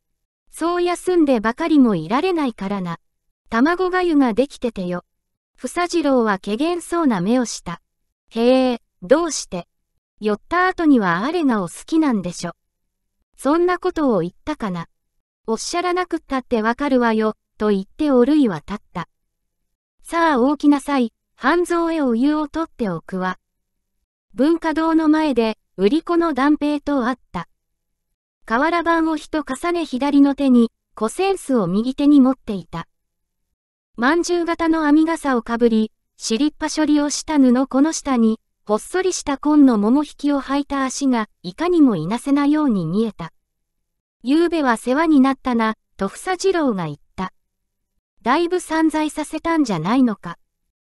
そう休んでばかりもいられないからな。卵がゆができててよ。房次郎はけげんそうな目をした。へえ、どうして。寄った後にはあれがお好きなんでしょ。そんなことを言ったかな。おっしゃらなくったってわかるわよ、と言っておるいは立った。さあ大きなさい、半蔵へお湯を取っておくわ。文化堂の前で、売り子の断平と会った。瓦版を人重ね左の手に、古センスを右手に持っていた。饅頭型の編み傘をかぶり、尻っぱ処理をした布この下に、ほっそりした紺の桃引きを履いた足が、いかにもいなせなように見えた。昨べは世話になったな、と房次郎が言った。だいぶ散財させたんじゃないのか。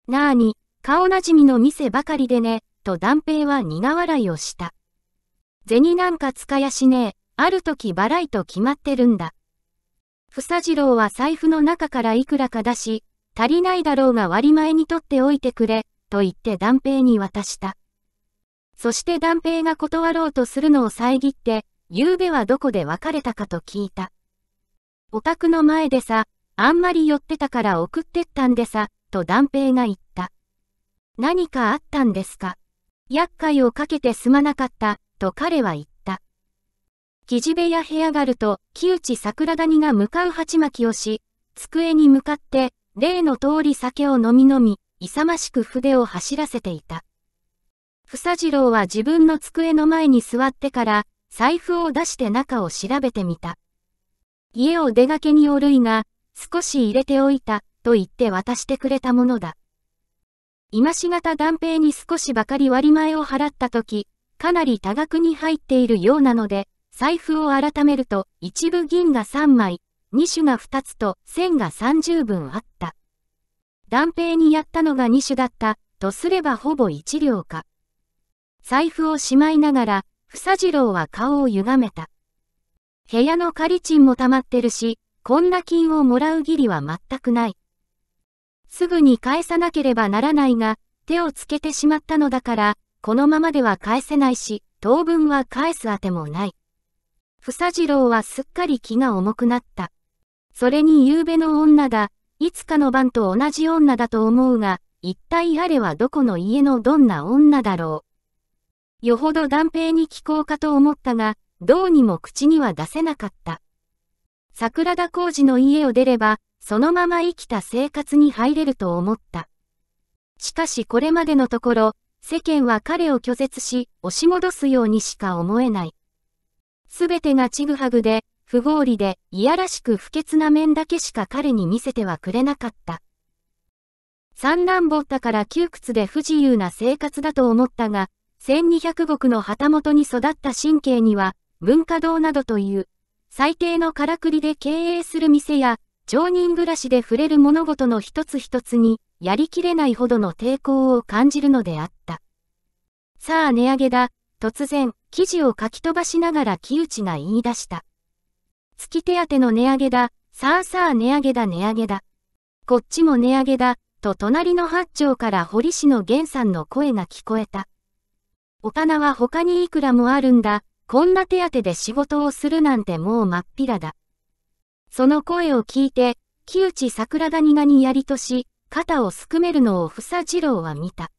なあに、顔なじみの店ばかりでね、と断平は苦笑いをした。銭なんか使やしねえ、ある時払いと決まってるんだ。房次郎は財布の中からいくらか出し、足りないだろうが割前に取っておいてくれ、と言って断平に渡した。そして断平が断ろうとするのを遮って、昨べはどこで別れたかと聞いた。お宅の前でさ、あんまり寄ってたから送ってったんでさ、と断平が言った。何かあったんですか厄介をかけてすまなかった、と彼は言った。生地部屋部屋がると、木内桜谷が向かう鉢巻きをし、机に向かって、例の通り酒を飲み飲み、勇ましく筆を走らせていた。房次郎は自分の机の前に座ってから、財布を出して中を調べてみた。家を出がけにおるいが、少し入れておいた、と言って渡してくれたものだ。今しがた断平に少しばかり割り前を払ったとき、かなり多額に入っているようなので、財布を改めると、一部銀が3枚、二種が2つと、線が30分あった。断平にやったのが二種だった、とすればほぼ一両か。財布をしまいながら、房次郎は顔を歪めた。部屋の仮り賃も溜まってるし、こんな金をもらう義理は全くない。すぐに返さなければならないが、手をつけてしまったのだから、このままでは返せないし、当分は返すあてもない。房次郎はすっかり気が重くなった。それに夕べの女だ、いつかの晩と同じ女だと思うが、一体あれはどこの家のどんな女だろう。よほど断平に聞こうかと思ったが、どうにも口には出せなかった。桜田浩二の家を出れば、そのまま生きた生活に入れると思った。しかしこれまでのところ、世間は彼を拒絶し、押し戻すようにしか思えない。すべてがちぐはぐで、不合理で、いやらしく不潔な面だけしか彼に見せてはくれなかった。三男坊ったから窮屈で不自由な生活だと思ったが、1200石の旗本に育った神経には、文化堂などという、最低のからくりで経営する店や、町人暮らしで触れる物事の一つ一つに、やりきれないほどの抵抗を感じるのであった。さあ値上げだ、突然、記事を書き飛ばしながら木内が言い出した。月手当の値上げだ、さあさあ値上げだ値上げだ。こっちも値上げだ、と隣の八丁から堀市の源さんの声が聞こえた。お金は他にいくらもあるんだ。こんな手当で仕事をするなんてもうまっぴらだ。その声を聞いて、木内桜谷がにやりとし、肩をすくめるのを房次郎は見た。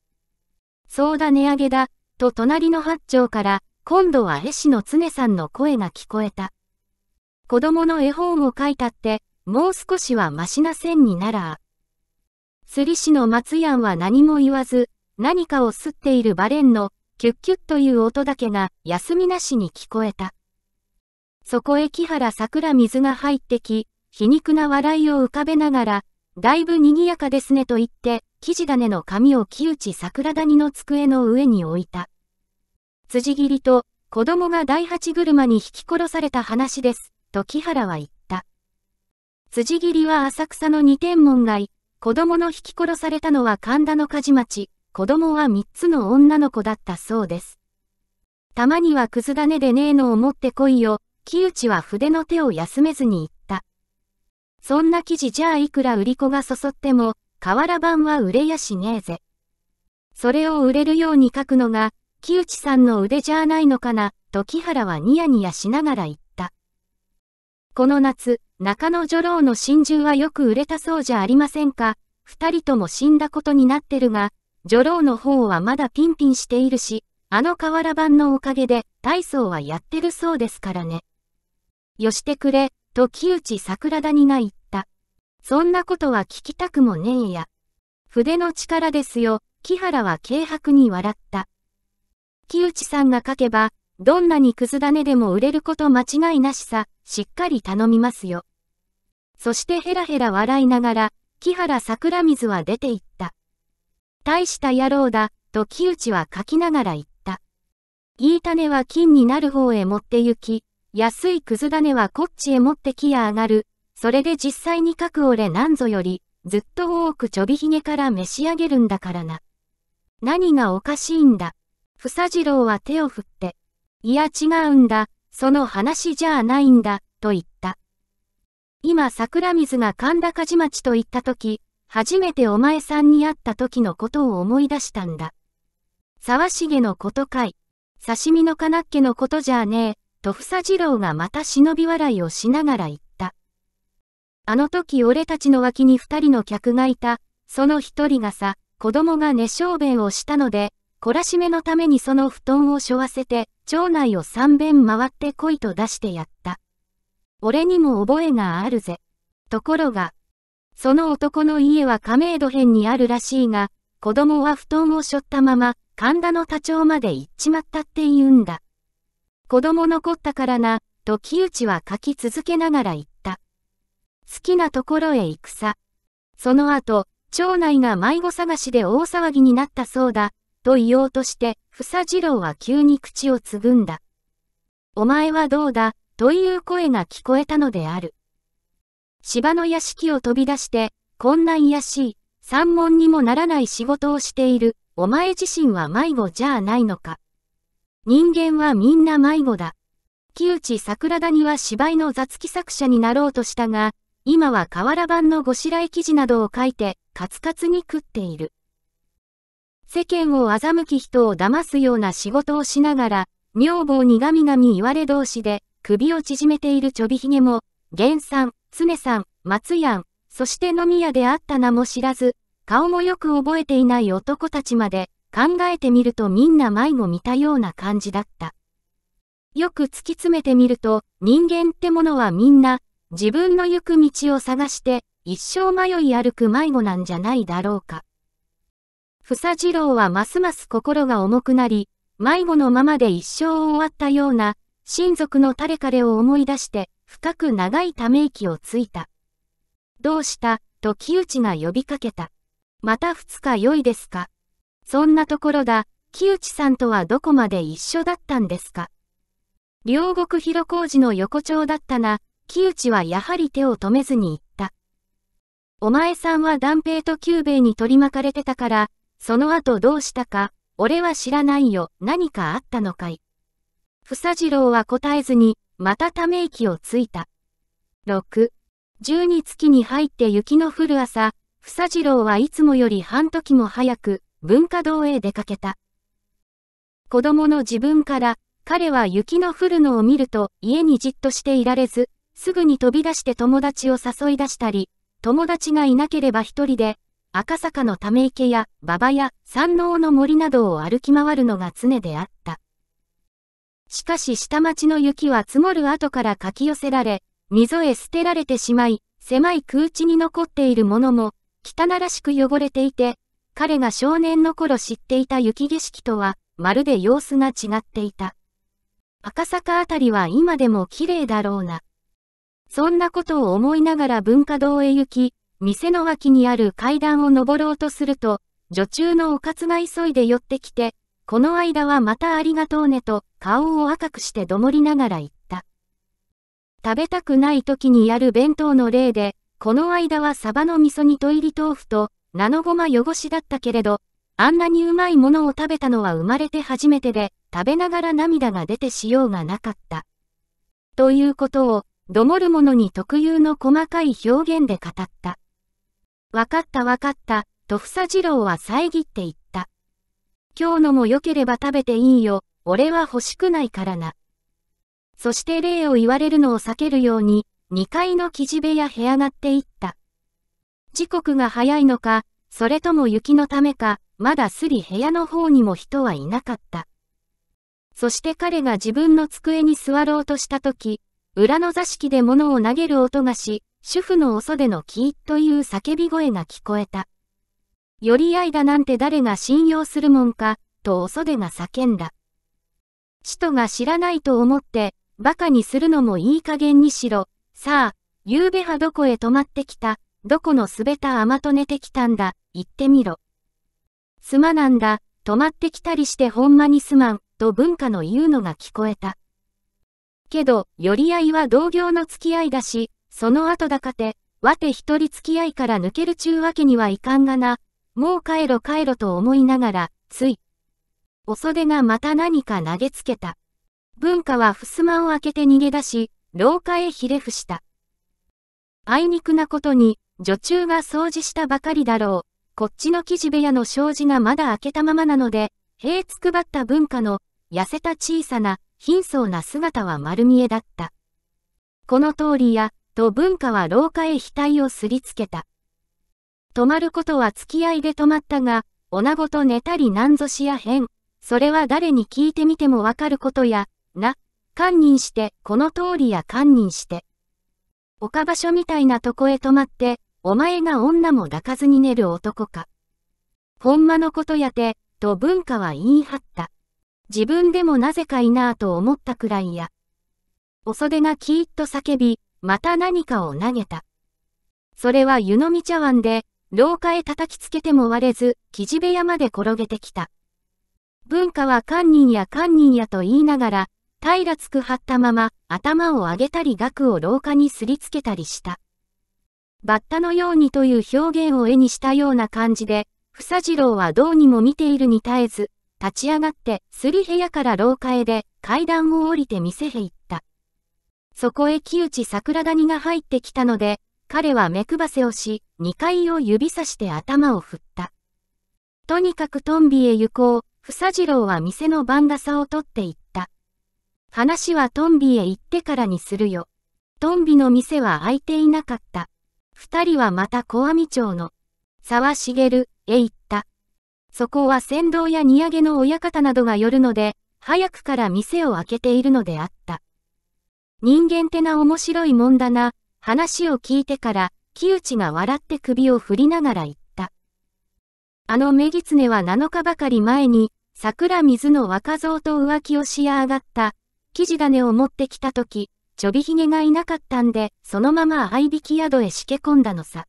そうだ値上げだ、と隣の八丁から、今度は絵師の常さんの声が聞こえた。子供の絵本を書いたって、もう少しはましな線になら。すり師の松やんは何も言わず、何かをすっているバレンのキュッキュッという音だけが休みなしに聞こえた。そこへ木原桜水が入ってき、皮肉な笑いを浮かべながら、だいぶ賑やかですねと言って、生地種の紙を木内桜谷の机の上に置いた。辻斬りと、子供が第八車に引き殺された話です、と木原は言った。辻斬りは浅草の二天門街、子供の引き殺されたのは神田の梶町、子供は3つの女の子だったそうです。たまにはくず種でねえのを持ってこいよ、木内は筆の手を休めずに言った。そんな記事じゃあいくら売り子がそそっても、瓦版は売れやしねえぜ。それを売れるように書くのが、木内さんの腕じゃないのかな、と木原はニヤニヤしながら言った。この夏、中野女郎の真珠はよく売れたそうじゃありませんか、二人とも死んだことになってるが、女郎の方はまだピンピンしているし、あの瓦版のおかげで、体操はやってるそうですからね。よしてくれ、と木内桜谷が言った。そんなことは聞きたくもねえや。筆の力ですよ、木原は軽薄に笑った。木内さんが書けば、どんなにくず種でも売れること間違いなしさ、しっかり頼みますよ。そしてヘラヘラ笑いながら、木原桜水は出て行った。大した野郎だ、と木内は書きながら言った。いい種は金になる方へ持って行き、安いくず種はこっちへ持ってきや上がる。それで実際に書く俺なんぞより、ずっと多くちょびひげから召し上げるんだからな。何がおかしいんだ。房次郎は手を振って、いや違うんだ、その話じゃないんだ、と言った。今桜水が神高寺町と言った時、初めてお前さんに会った時のことを思い出したんだ。沢重のことかい。刺身のかなっけのことじゃあねえ、とじろうがまた忍び笑いをしながら言った。あの時俺たちの脇に二人の客がいた、その一人がさ、子供が寝小便をしたので、懲らしめのためにその布団を背負わせて、町内を三遍回って来いと出してやった。俺にも覚えがあるぜ。ところが、その男の家は亀戸辺にあるらしいが、子供は布団を背負ったまま、神田の多町まで行っちまったって言うんだ。子供残ったからな、と木内は書き続けながら言った。好きなところへ行くさ。その後、町内が迷子探しで大騒ぎになったそうだ、と言おうとして、房次郎は急に口をつぐんだ。お前はどうだ、という声が聞こえたのである。芝の屋敷を飛び出して、こんな癒しい、三文にもならない仕事をしている、お前自身は迷子じゃないのか。人間はみんな迷子だ。木内桜谷は芝居の雑記作者になろうとしたが、今は瓦版のごしらえ記事などを書いて、カツカツに食っている。世間を欺き人を騙すような仕事をしながら、女房にガミガミ言われ同士で、首を縮めているちょびひげも、原産、常さん、松やん、そして飲み屋であった名も知らず、顔もよく覚えていない男たちまで、考えてみるとみんな迷子見たような感じだった。よく突き詰めてみると、人間ってものはみんな、自分の行く道を探して、一生迷い歩く迷子なんじゃないだろうか。房次郎はますます心が重くなり、迷子のままで一生を終わったような、親族の誰彼を思い出して、深く長いため息をついた。どうしたと木内が呼びかけた。また二日良いですかそんなところだ、木内さんとはどこまで一緒だったんですか両国広小路の横丁だったな、木内はやはり手を止めずに言った。お前さんは断平と久兵衛に取り巻かれてたから、その後どうしたか、俺は知らないよ、何かあったのかい。房次郎は答えずに、またため息をついた。六、十二月に入って雪の降る朝、房次郎はいつもより半時も早く文化堂へ出かけた。子供の自分から、彼は雪の降るのを見ると家にじっとしていられず、すぐに飛び出して友達を誘い出したり、友達がいなければ一人で、赤坂のため池や馬場や山王の森などを歩き回るのが常であった。しかし下町の雪は積もる後からかき寄せられ、溝へ捨てられてしまい、狭い空地に残っているものも、汚らしく汚れていて、彼が少年の頃知っていた雪景色とは、まるで様子が違っていた。赤坂あたりは今でも綺麗だろうな。そんなことを思いながら文化堂へ行き、店の脇にある階段を登ろうとすると、女中のおかつが急いで寄ってきて、この間はまたありがとうねと顔を赤くしてどもりながら言った。食べたくない時にやる弁当の例で、この間はサバの味噌煮とイり豆腐と、ナノゴマ汚しだったけれど、あんなにうまいものを食べたのは生まれて初めてで、食べながら涙が出てしようがなかった。ということを、どもるものに特有の細かい表現で語った。わかったわかった、と房次郎は遮って言今日のも良ければ食べていいよ、俺は欲しくないからな。そして礼を言われるのを避けるように、2階の生地部屋へ上がっていった。時刻が早いのか、それとも雪のためか、まだすり部屋の方にも人はいなかった。そして彼が自分の机に座ろうとしたとき、裏の座敷で物を投げる音がし、主婦のお袖のキーという叫び声が聞こえた。よりいだなんて誰が信用するもんか、とお袖が叫んだ。使徒が知らないと思って、馬鹿にするのもいい加減にしろ。さあ、夕べはどこへ泊まってきた、どこの滑った甘と寝てきたんだ、言ってみろ。すまなんだ、泊まってきたりしてほんまにすまん、と文化の言うのが聞こえた。けど、寄り合いは同業の付き合いだし、その後だかて、わて一人付き合いから抜けるちゅうわけにはいかんがな、もう帰ろ帰ろと思いながら、つい。お袖がまた何か投げつけた。文化は襖を開けて逃げ出し、廊下へひれ伏した。あいにくなことに、女中が掃除したばかりだろう。こっちの生地部屋の障子がまだ開けたままなので、塀つくばった文化の、痩せた小さな、貧相な姿は丸見えだった。この通りや、と文化は廊下へ額をすりつけた。泊まることは付き合いで泊まったが、女ごと寝たりなんぞしやへん。それは誰に聞いてみてもわかることや、な、堪忍して、この通りや堪忍して。岡場所みたいなとこへ泊まって、お前が女も抱かずに寝る男か。ほんまのことやて、と文化は言い張った。自分でもなぜかいなぁと思ったくらいや。お袖がキーッと叫び、また何かを投げた。それは湯飲み茶碗で、廊下へ叩きつけても割れず、生地部屋まで転げてきた。文化は官人や官人やと言いながら、平らつく張ったまま、頭を上げたり額を廊下にすりつけたりした。バッタのようにという表現を絵にしたような感じで、房次郎はどうにも見ているに絶えず、立ち上がって、すり部屋から廊下へで、階段を降りて店へ行った。そこへ木内桜谷が入ってきたので、彼は目くばせをし、二階を指さして頭を振った。とにかくトンビへ行こう、房次郎は店の番傘を取って行った。話はトンビへ行ってからにするよ。トンビの店は開いていなかった。二人はまた小網町の沢茂へ行った。そこは先導や荷産げの親方などが寄るので、早くから店を開けているのであった。人間ってな面白いもんだな、話を聞いてから、木内が笑って首を振りながら言った。あのメギツネは7日ばかり前に、桜水の若造と浮気をしやがった、生地種を持ってきたとき、ちょびひげがいなかったんで、そのまま合いびき宿へしけ込んだのさ。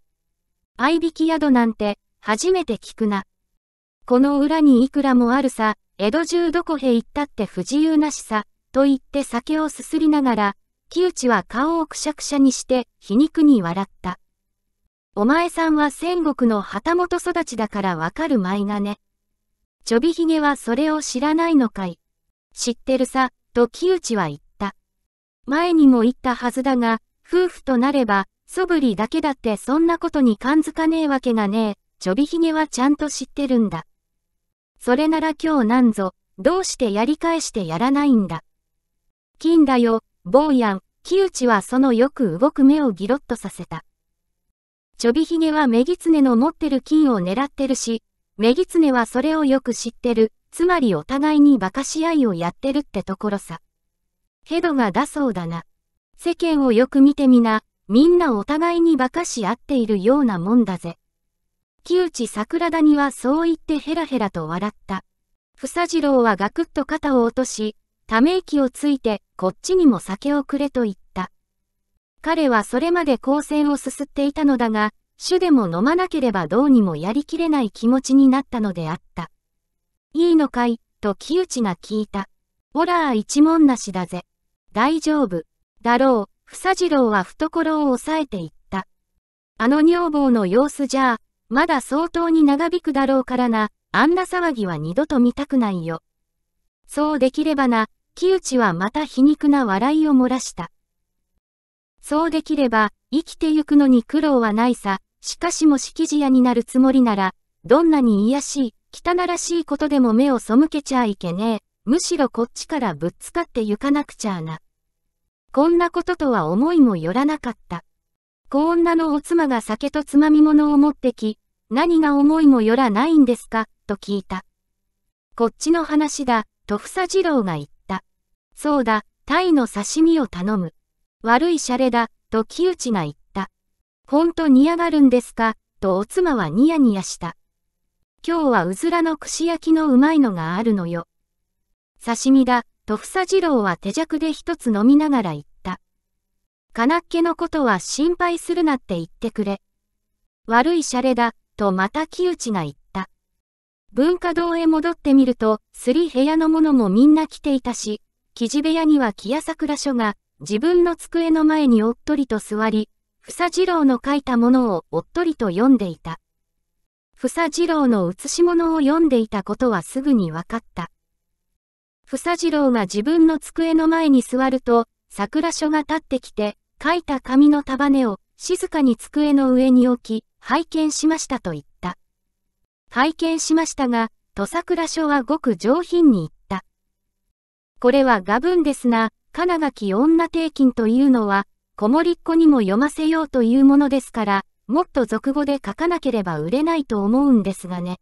合いびき宿なんて、初めて聞くな。この裏にいくらもあるさ、江戸中どこへ行ったって不自由なしさ、と言って酒をすすりながら、木内は顔をくしゃくしゃにして、皮肉に笑った。お前さんは戦国の旗本育ちだからわかる舞がね。ちょびひげはそれを知らないのかい。知ってるさ、と木内は言った。前にも言ったはずだが、夫婦となれば、素振りだけだってそんなことに感づかねえわけがねえ、ちょびひげはちゃんと知ってるんだ。それなら今日なんぞ、どうしてやり返してやらないんだ。金だよ、坊や、ん、木内はそのよく動く目をギロッとさせた。ちょびひげはめぎつねの持ってる金を狙ってるし、めぎつねはそれをよく知ってる、つまりお互いに馬鹿し合いをやってるってところさ。ヘドがだそうだな。世間をよく見てみな、みんなお互いに馬鹿し合っているようなもんだぜ。木内桜谷はそう言ってヘラヘラと笑った。房次郎はガクッと肩を落とし、ため息をついて、こっちにも酒をくれと言った。彼はそれまで光線をすすっていたのだが、酒でも飲まなければどうにもやりきれない気持ちになったのであった。いいのかい、と木内が聞いた。オラー一文なしだぜ。大丈夫。だろう、房次郎は懐を押さえていった。あの女房の様子じゃまだ相当に長引くだろうからな、あんな騒ぎは二度と見たくないよ。そうできればな、木内はまた皮肉な笑いを漏らした。そうできれば、生きてゆくのに苦労はないさ、しかしも敷地屋になるつもりなら、どんなに癒しい、汚らしいことでも目を背けちゃいけねえ、むしろこっちからぶっつかってゆかなくちゃな。こんなこととは思いもよらなかった。こんなのお妻が酒とつまみ物を持ってき、何が思いもよらないんですか、と聞いた。こっちの話だ、と房次郎が言った。そうだ、タイの刺身を頼む。悪いシャレだ、と木内が言った。ほんと似合がるんですか、とお妻はニヤニヤした。今日はうずらの串焼きのうまいのがあるのよ。刺身だ、と房次郎は手酌で一つ飲みながら言った。かなっけのことは心配するなって言ってくれ。悪いシャレだ、とまた木内が言った。文化堂へ戻ってみると、すり部屋のものもみんな来ていたし、生地部屋には木屋桜書が、自分の机の前におっとりと座り、房次郎の書いたものをおっとりと読んでいた。房次郎の写し物を読んでいたことはすぐに分かった。房次郎が自分の机の前に座ると、桜書が立ってきて、書いた紙の束ねを静かに机の上に置き、拝見しましたと言った。拝見しましたが、戸桜書はごく上品に言っこれは画文ですな、金垣女定金というのは、子守っ子にも読ませようというものですから、もっと俗語で書かなければ売れないと思うんですがね。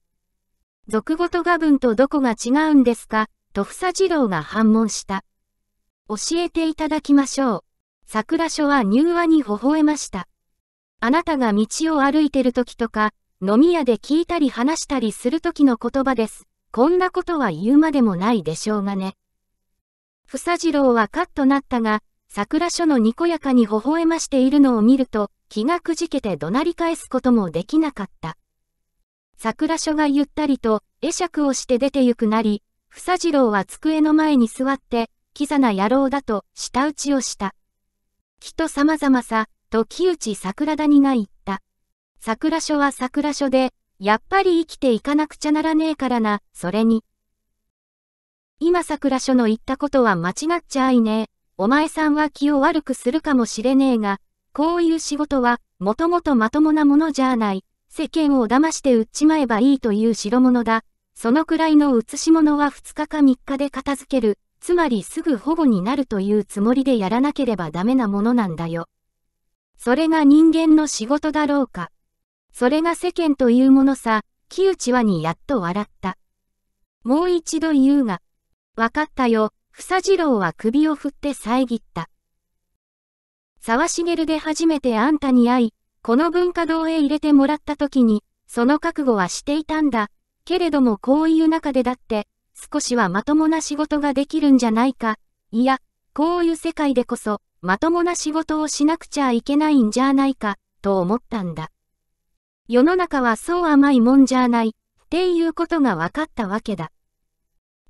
俗語と画文とどこが違うんですか、と房次郎が反問した。教えていただきましょう。桜書は入話に微笑ました。あなたが道を歩いてる時とか、飲み屋で聞いたり話したりする時の言葉です。こんなことは言うまでもないでしょうがね。房次郎はカッとなったが、桜署のにこやかに微笑ましているのを見ると、気がくじけて怒鳴り返すこともできなかった。桜署がゆったりと、会釈をして出て行くなり、房次郎は机の前に座って、キザな野郎だと、舌打ちをした。きっと様々さ、と木内桜谷が言った。桜署は桜署で、やっぱり生きていかなくちゃならねえからな、それに。今桜署の言ったことは間違っちゃいねえ。お前さんは気を悪くするかもしれねえが、こういう仕事は、もともとまともなものじゃない。世間を騙して売っちまえばいいという代物だ。そのくらいの写し物は2日か3日で片付ける。つまりすぐ保護になるというつもりでやらなければダメなものなんだよ。それが人間の仕事だろうか。それが世間というものさ、木内はにやっと笑った。もう一度言うが、わかったよ、房次郎は首を振って遮った。沢茂で初めてあんたに会い、この文化堂へ入れてもらった時に、その覚悟はしていたんだ。けれどもこういう中でだって、少しはまともな仕事ができるんじゃないか。いや、こういう世界でこそ、まともな仕事をしなくちゃいけないんじゃないか、と思ったんだ。世の中はそう甘いもんじゃない、っていうことが分かったわけだ。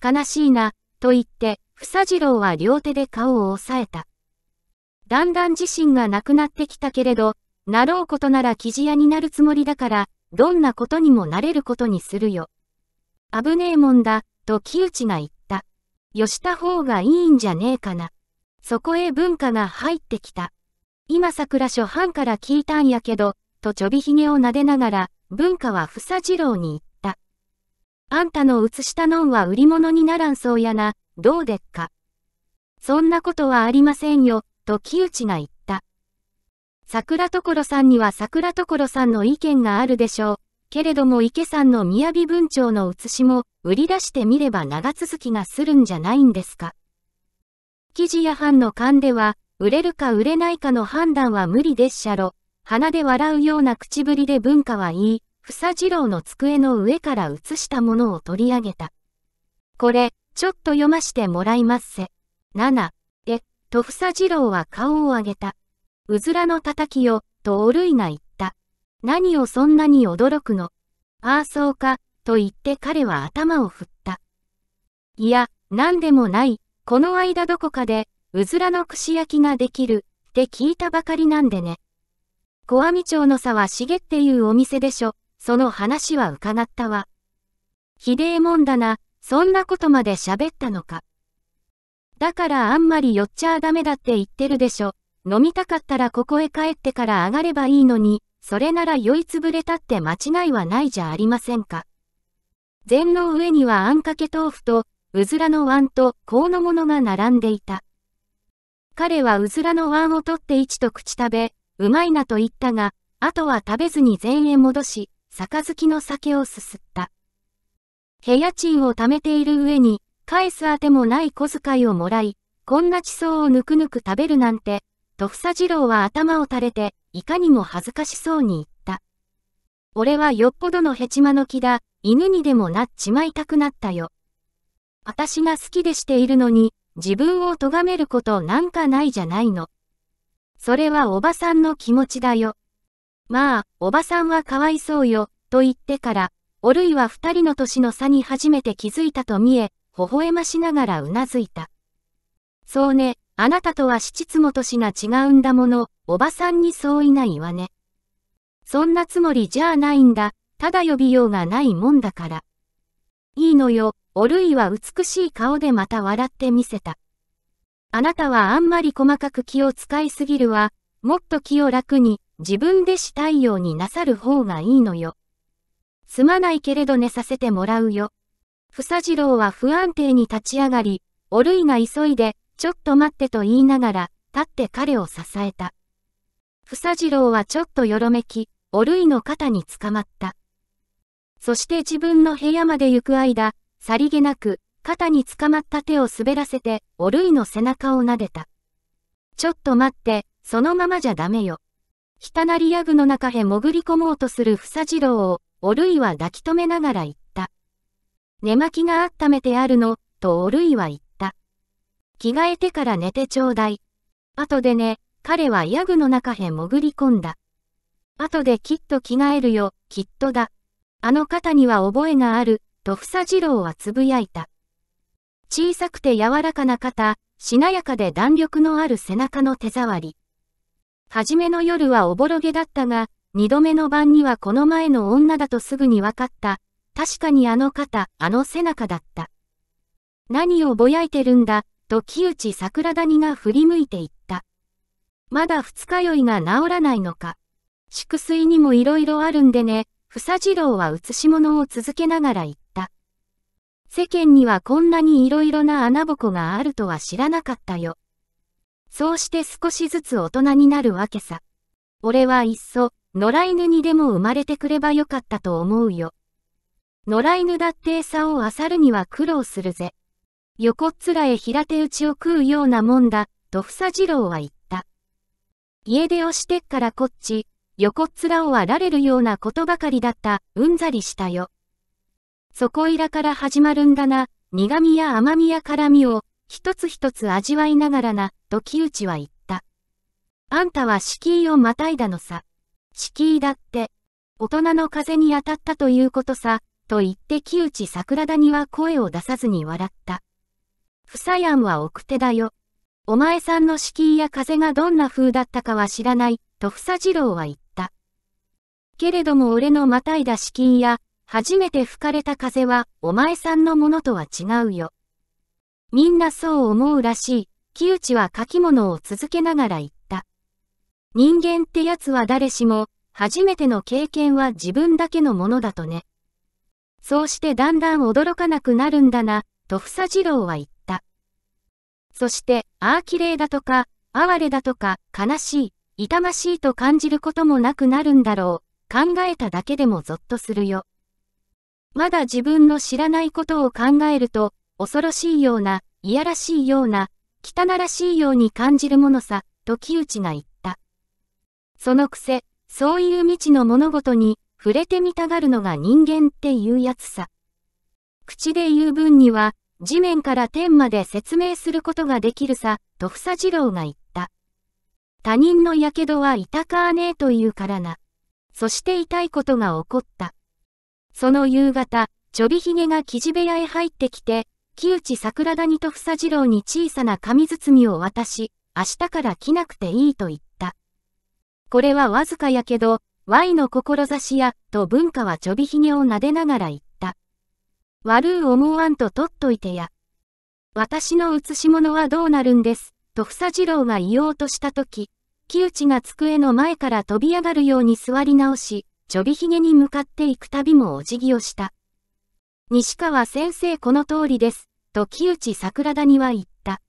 悲しいな、と言って、房次郎は両手で顔を押さえた。だんだん自身がなくなってきたけれど、なろうことなら生地屋になるつもりだから、どんなことにもなれることにするよ。危ねえもんだ、と木内が言った。よした方がいいんじゃねえかな。そこへ文化が入ってきた。今桜初版から聞いたんやけど、とちょびひげを撫でながら、文化は房次郎に言った。あんたの写したのんは売り物にならんそうやな、どうでっか。そんなことはありませんよ、と木内が言った。桜所さんには桜所さんの意見があるでしょう。けれども池さんの雅文鳥の写しも売り出してみれば長続きがするんじゃないんですか。記事や藩の勘では、売れるか売れないかの判断は無理でっしゃろ。鼻で笑うような口ぶりで文化はいい、房次郎の机の上から写したものを取り上げた。これ、ちょっと読ましてもらいますせ。7、え、と房次郎は顔を上げた。うずらの叩きよ、とおるいが言った。何をそんなに驚くの。ああそうか、と言って彼は頭を振った。いや、なんでもない、この間どこかで、うずらの串焼きができる、って聞いたばかりなんでね。小網町の差は茂っていうお店でしょ、その話は伺ったわ。ひでえもんだな、そんなことまで喋ったのか。だからあんまり酔っちゃダメだって言ってるでしょ。飲みたかったらここへ帰ってから上がればいいのに、それなら酔いつぶれたって間違いはないじゃありませんか。禅の上にはあんかけ豆腐と、うずらの椀と、香のものが並んでいた。彼はうずらの椀を取って一と口食べ、うまいなと言ったが、あとは食べずに禅へ戻し、杯の酒をすすった。部屋賃を貯めている上に、返すあてもない小遣いをもらい、こんな地層をぬくぬく食べるなんて、とふさじろうは頭を垂れて、いかにも恥ずかしそうに言った。俺はよっぽどのヘチマの木だ、犬にでもなっちまいたくなったよ。私が好きでしているのに、自分を咎めることなんかないじゃないの。それはおばさんの気持ちだよ。まあ、おばさんはかわいそうよ、と言ってから、おるいは二人の年の差に初めて気づいたと見え、微笑ましながらうなずいた。そうね、あなたとは七つも年が違うんだもの、おばさんにそういないわね。そんなつもりじゃあないんだ、ただ呼びようがないもんだから。いいのよ、おるいは美しい顔でまた笑ってみせた。あなたはあんまり細かく気を使いすぎるわ、もっと気を楽に、自分で死対応になさる方がいいのよ。すまないけれど寝させてもらうよ。房次郎は不安定に立ち上がり、おるいが急いで、ちょっと待ってと言いながら、立って彼を支えた。房次郎はちょっとよろめき、おるいの肩につかまった。そして自分の部屋まで行く間、さりげなく、肩につかまった手を滑らせて、おるいの背中を撫でた。ちょっと待って、そのままじゃダメよ。なりヤグの中へ潜り込もうとする房次郎を、おるいは抱き止めながら言った。寝巻きがあっためてあるの、とおるいは言った。着替えてから寝てちょうだい。後でね、彼はヤグの中へ潜り込んだ。後できっと着替えるよ、きっとだ。あの肩には覚えがある、と房次郎はつぶやいた。小さくて柔らかな肩、しなやかで弾力のある背中の手触り。初めの夜はおぼろげだったが、二度目の晩にはこの前の女だとすぐに分かった。確かにあの肩、あの背中だった。何をぼやいてるんだ、と木内桜谷が振り向いていった。まだ二日酔いが治らないのか。祝水にも色々あるんでね、房次郎は写し物を続けながら言った。世間にはこんなに色々な穴ぼこがあるとは知らなかったよ。そうして少しずつ大人になるわけさ。俺はいっそ、野良犬にでも生まれてくればよかったと思うよ。野良犬だって餌を漁るには苦労するぜ。横っ面へ平手打ちを食うようなもんだ、と房次郎は言った。家出をしてっからこっち、横っ面を割られるようなことばかりだった、うんざりしたよ。そこいらから始まるんだな、苦味や甘みや辛みを、一つ一つ味わいながらな、と木内は言った。あんたは敷居をまたいだのさ。敷居だって、大人の風に当たったということさ、と言って木内桜田には声を出さずに笑った。ふさやんは奥手だよ。お前さんの敷居や風がどんな風だったかは知らない、とふさ次郎は言った。けれども俺のまたいだ敷居や、初めて吹かれた風は、お前さんのものとは違うよ。みんなそう思うらしい。木内は書き物を続けながら言った。人間ってやつは誰しも、初めての経験は自分だけのものだとね。そうしてだんだん驚かなくなるんだな、と房次郎は言った。そして、ああ綺麗だとか、哀れだとか、悲しい、痛ましいと感じることもなくなるんだろう。考えただけでもゾッとするよ。まだ自分の知らないことを考えると、恐ろしいような、いやらしいような、汚らしいように感じるものさ、と木内が言った。そのくせ、そういう未知の物事に触れてみたがるのが人間っていうやつさ。口で言う分には、地面から天まで説明することができるさ、と房次郎が言った。他人のやけどは痛かねえというからな。そして痛いことが起こった。その夕方、ちょびひげが生地部屋へ入ってきて、木内桜谷と房次郎に小さな紙包みを渡し、明日から来なくていいと言った。これはわずかやけど、Y の志や、と文化はちょびひげを撫でながら言った。悪う思わんと取っといてや。私の写し物はどうなるんです、と房次郎が言おうとしたとき、木内が机の前から飛び上がるように座り直し、ちょびひげに向かっていくたびもお辞儀をした。西川先生この通りです。木内桜田には言った。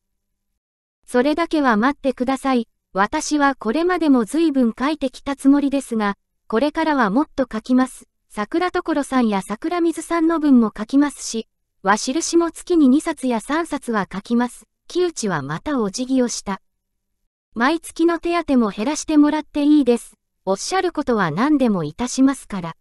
それだけは待ってください。私はこれまでも随分書いてきたつもりですが、これからはもっと書きます。桜所さんや桜水さんの文も書きますし、和印も月に2冊や3冊は書きます。木内はまたお辞儀をした。毎月の手当も減らしてもらっていいです。おっしゃることは何でもいたしますから。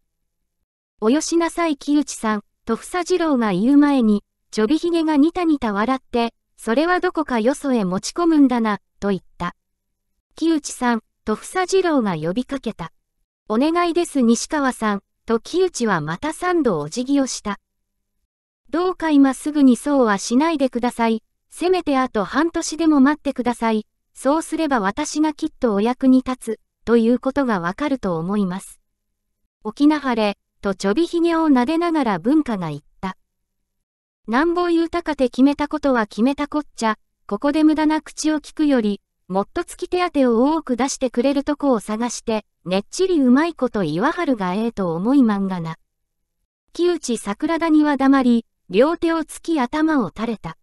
およしなさい木内さん、と房次郎が言う前に、ちょびひげがニタニタ笑って、それはどこかよそへ持ち込むんだな、と言った。木内さん、と房次郎が呼びかけた。お願いです西川さん、と木内はまた三度お辞儀をした。どうか今すぐにそうはしないでください。せめてあと半年でも待ってください。そうすれば私がきっとお役に立つ、ということがわかると思います。沖縄れ、とちょびひげを撫でながら文化が言っなんぼ言うたかて決めたことは決めたこっちゃ、ここで無駄な口を聞くより、もっと月手当を多く出してくれるとこを探して、ねっちりうまいこと言わはるがええと思い漫画な。木内桜谷は黙り、両手をつき頭を垂れた。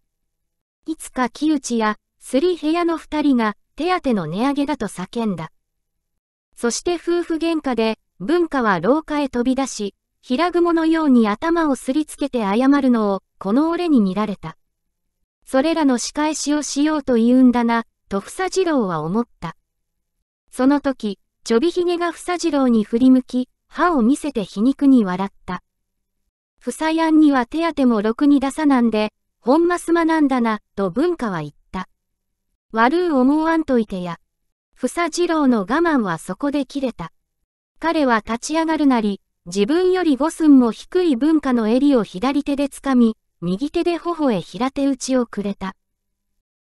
いつか木内や、すり部屋の二人が、手当の値上げだと叫んだ。そして夫婦喧嘩で、文化は廊下へ飛び出し、平蛛のように頭をすりつけて謝るのを、この俺に見られた。それらの仕返しをしようと言うんだな、と房次郎は思った。その時、ちょびひげが房次郎に振り向き、歯を見せて皮肉に笑った。房やんには手当もろくに出さなんで、ほんますまなんだな、と文化は言った。悪う思わんといてや。房次郎の我慢はそこで切れた。彼は立ち上がるなり、自分より5寸も低い文化の襟を左手で掴み、右手で頬へ平手打ちをくれた。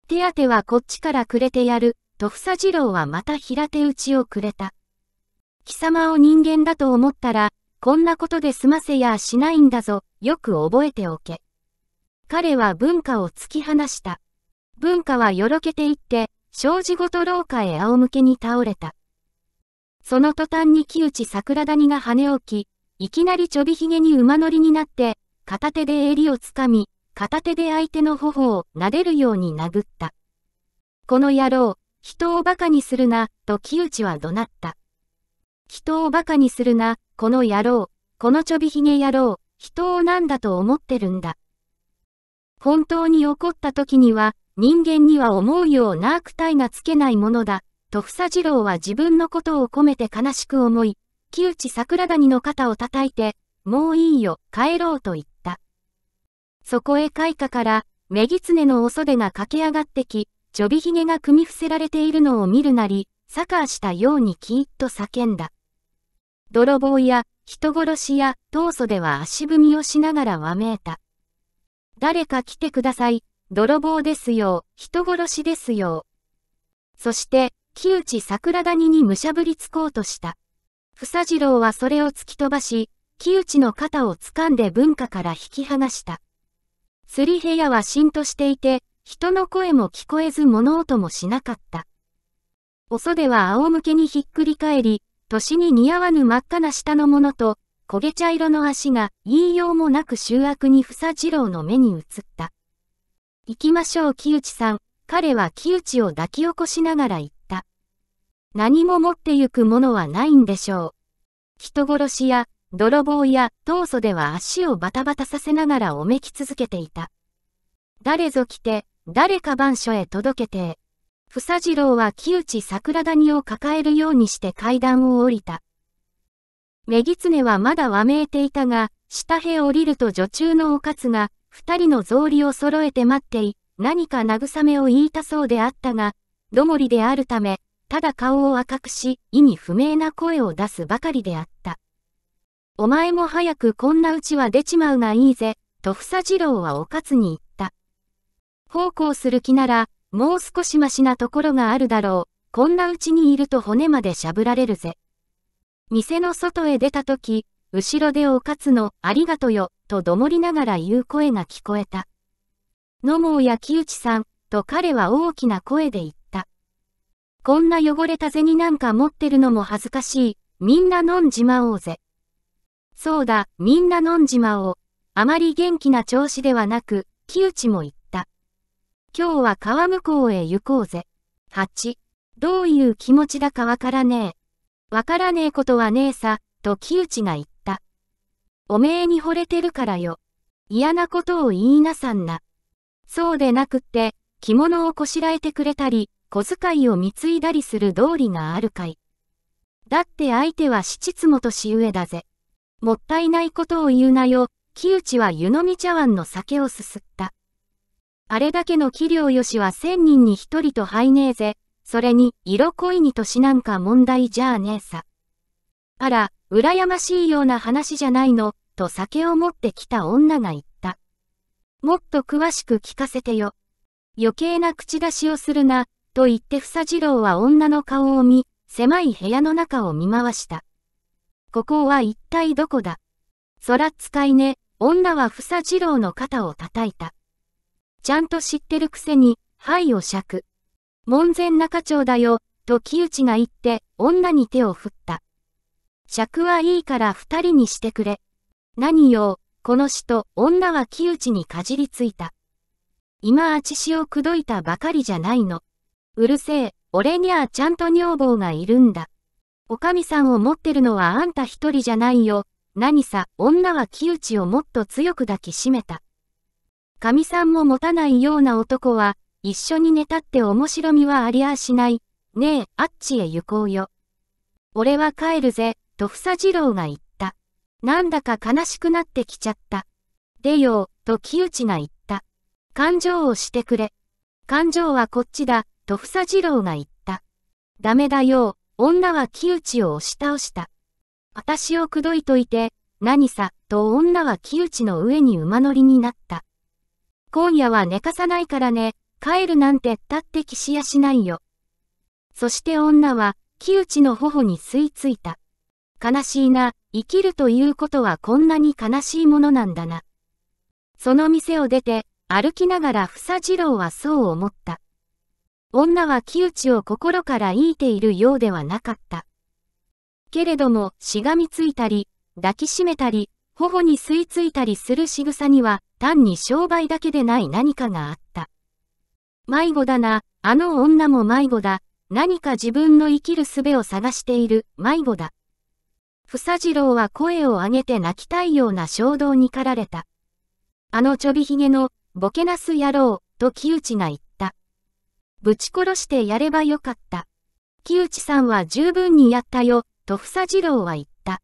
手当てはこっちからくれてやる、と房次郎はまた平手打ちをくれた。貴様を人間だと思ったら、こんなことで済ませやしないんだぞ、よく覚えておけ。彼は文化を突き放した。文化はよろけていって、障子ごと廊下へ仰向けに倒れた。その途端に木内桜谷が跳ね起き、いきなりちょびひげに馬乗りになって、片手で襟をつかみ、片手で相手の頬を撫でるように殴った。この野郎、人を馬鹿にするな、と木内は怒鳴った。人を馬鹿にするな、この野郎、このちょびひげ野郎、人を何だと思ってるんだ。本当に怒った時には、人間には思うような悪態がつけないものだ、と房次郎は自分のことを込めて悲しく思い、木内桜谷の肩を叩いて、もういいよ、帰ろうと言った。そこへ開花から、メギツネのお袖が駆け上がってき、ちょびひげが組み伏せられているのを見るなり、サカーしたようにキーッと叫んだ。泥棒や、人殺しや、闘争では足踏みをしながらわめいた。誰か来てください、泥棒ですよ、人殺しですよ。そして、木内桜谷にむしゃぶりつこうとした。房次郎はそれを突き飛ばし、木内の肩を掴んで文化から引き剥がした。釣り部屋は浸透していて、人の声も聞こえず物音もしなかった。お袖は仰向けにひっくり返り、年に似合わぬ真っ赤な下のものと、焦げ茶色の足が言いようもなく醜悪に房次郎の目に映った。行きましょう木内さん。彼は木内を抱き起こしながら言った。何も持ってゆくものはないんでしょう。人殺しや泥棒や闘争では足をバタバタさせながらおめき続けていた。誰ぞ来て、誰か番所へ届けて。房次郎は木内桜谷を抱えるようにして階段を降りた。めぎつねはまだわめいていたが、下へ降りると女中のおかつが、二人の草履を揃えて待ってい、何か慰めを言いたそうであったが、どもりであるため、ただ顔を赤くし、意味不明な声を出すばかりであった。お前も早くこんなうちは出ちまうがいいぜ、と房次郎はおかつに言った。奉公する気なら、もう少しましなところがあるだろう。こんなうちにいると骨までしゃぶられるぜ。店の外へ出たとき、後ろでおかつのありがとよ、とどもりながら言う声が聞こえた。野茂焼木内さん、と彼は大きな声で言っこんな汚れた銭なんか持ってるのも恥ずかしい。みんな飲んじまおうぜ。そうだ、みんな飲んじまおう。あまり元気な調子ではなく、木内も言った。今日は川向こうへ行こうぜ。八、どういう気持ちだかわからねえ。わからねえことはねえさ、と木内が言った。おめえに惚れてるからよ。嫌なことを言いなさんな。そうでなくって、着物をこしらえてくれたり、小遣いを貢いだりする道理があるかい。だって相手は七つも年上だぜ。もったいないことを言うなよ、木内は湯飲み茶碗の酒をすすった。あれだけの器量よしは千人に一人と入ねえぜ。それに、色恋に年なんか問題じゃあねえさ。あら、羨ましいような話じゃないの、と酒を持ってきた女が言った。もっと詳しく聞かせてよ。余計な口出しをするな、と言って房次郎は女の顔を見、狭い部屋の中を見回した。ここは一体どこだ空使いね、女は房次郎の肩を叩いた。ちゃんと知ってるくせに、はいをしゃく。門前仲町だよ、と木内が言って、女に手を振った。尺はいいから二人にしてくれ。何よ、この死と女は木内にかじりついた。今あちしを口説いたばかりじゃないの。うるせえ、俺にゃあちゃんと女房がいるんだ。おかみさんを持ってるのはあんた一人じゃないよ。何さ、女は木内をもっと強く抱きしめた。かみさんも持たないような男は、一緒に寝たって面白みはありゃあしない。ねえ、あっちへ行こうよ。俺は帰るぜ、と房次郎が言った。なんだか悲しくなってきちゃった。でよ、と木内が言った。感情をしてくれ。感情はこっちだ、と房次郎が言った。ダメだよ、女は木内を押し倒した。私を口説いといて、何さ、と女は木内の上に馬乗りになった。今夜は寝かさないからね、帰るなんてったってしやしないよ。そして女は、木内の頬に吸い付いた。悲しいな、生きるということはこんなに悲しいものなんだな。その店を出て、歩きながら房次郎はそう思った。女は木内を心から言いているようではなかった。けれども、しがみついたり、抱きしめたり、頬に吸い付いたりする仕草には、単に商売だけでない何かがあった。迷子だな、あの女も迷子だ、何か自分の生きる術を探している、迷子だ。房次郎は声を上げて泣きたいような衝動に駆られた。あのちょびひげの、ボケなす野郎、と木内が言った。ぶち殺してやればよかった。木内さんは十分にやったよ、と房次郎は言った。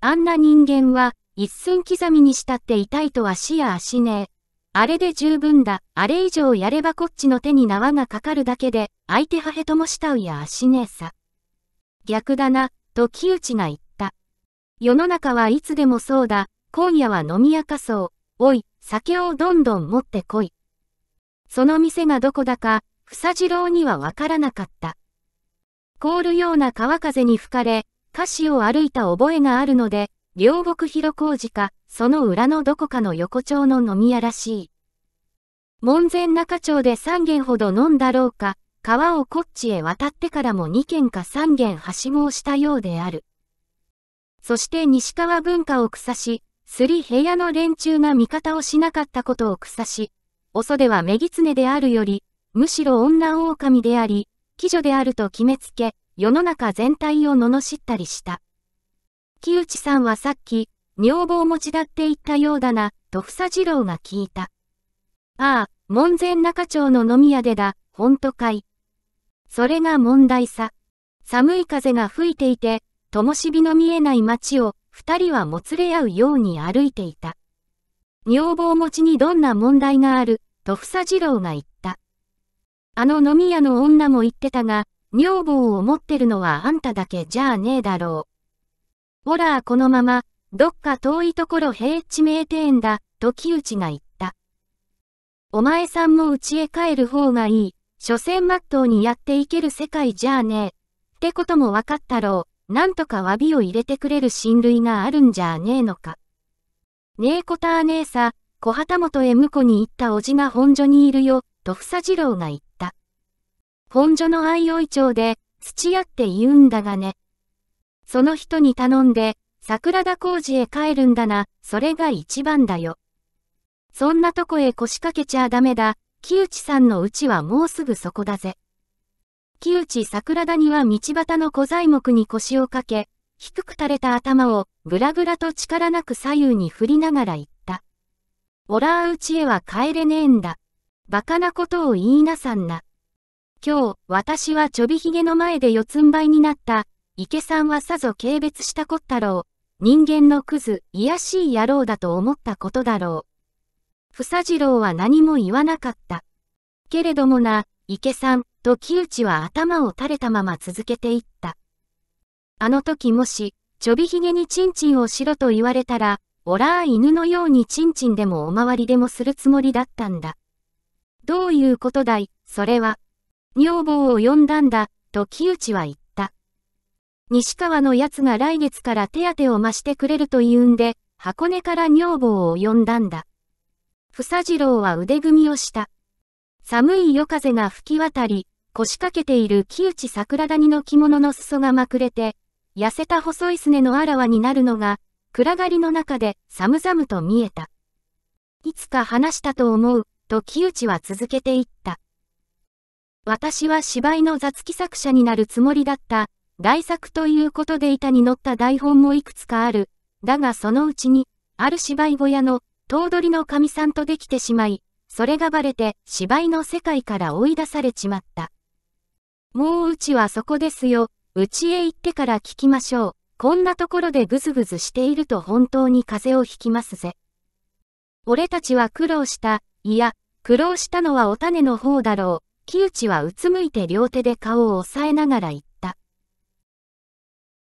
あんな人間は、一寸刻みにしたって痛いとはしや足ねえ。あれで十分だ、あれ以上やればこっちの手に縄がかかるだけで、相手はへともしたうや足ねえさ。逆だな、と木内が言った。世の中はいつでもそうだ、今夜は飲み明かそう。おい、酒をどんどん持ってこい。その店がどこだか、じ次郎にはわからなかった。凍るような川風に吹かれ、歌詞を歩いた覚えがあるので、両国広小路か、その裏のどこかの横丁の飲み屋らしい。門前仲町で3軒ほど飲んだろうか、川をこっちへ渡ってからも2軒か3軒はしごをしたようである。そして西川文化を草し、すり部屋の連中が味方をしなかったことを草し、おそではめぎつねであるより、むしろ女狼であり、貴女であると決めつけ、世の中全体を罵ったりした。木内さんはさっき、女房持ちだって言ったようだな、と房次郎が聞いた。ああ、門前仲町の飲み屋でだ、ほんとかい。それが問題さ。寒い風が吹いていて、灯火の見えない街を、二人はもつれ合うように歩いていた。女房持ちにどんな問題がある、と房次郎が言った。あの飲み屋の女も言ってたが、女房を持ってるのはあんただけじゃねえだろう。ほら、このまま、どっか遠いところ平地名店だ、と木内が言った。お前さんも家へ帰る方がいい、所詮まっとうにやっていける世界じゃねえ。ってことも分かったろう、なんとか詫びを入れてくれる親類があるんじゃねえのか。ねえこたあねえさ、小旗本へ婿に行ったおじが本所にいるよ、と房次郎が言った。本所の相生町で、土屋って言うんだがね。その人に頼んで、桜田工事へ帰るんだな、それが一番だよ。そんなとこへ腰掛けちゃダメだ、木内さんのうちはもうすぐそこだぜ。木内桜田には道端の小材木に腰をかけ、低く垂れた頭をぐらぐらと力なく左右に振りながら言った。オラーうちへは帰れねえんだ。バカなことを言いなさんな。今日、私はちょびひげの前で四つん這いになった、池さんはさぞ軽蔑したこったろう。人間のクズ、癒しい野郎だと思ったことだろう。房次郎は何も言わなかった。けれどもな、池さん、と木内は頭を垂れたまま続けていった。あの時もし、ちょびひげにちんちんをしろと言われたら、おらー犬のようにちんちんでもおまわりでもするつもりだったんだ。どういうことだい、それは。女房を呼んだんだ、と木内は言った。西川のやつが来月から手当を増してくれると言うんで、箱根から女房を呼んだんだ。房次郎は腕組みをした。寒い夜風が吹き渡り、腰掛けている木内桜谷の着物の裾がまくれて、痩せた細いすねのあらわになるのが、暗がりの中で寒々と見えた。いつか話したと思う、と木内は続けていった。私は芝居の雑記作者になるつもりだった。大作ということで板に乗った台本もいくつかある。だがそのうちに、ある芝居小屋の、頭取の神さんとできてしまい、それがバレて芝居の世界から追い出されちまった。もううちはそこですよ、家へ行ってから聞きましょう。こんなところでぐずぐずしていると本当に風邪をひきますぜ。俺たちは苦労した。いや、苦労したのはお種の方だろう。木内はうつむいて両手で顔を押さえながら言った。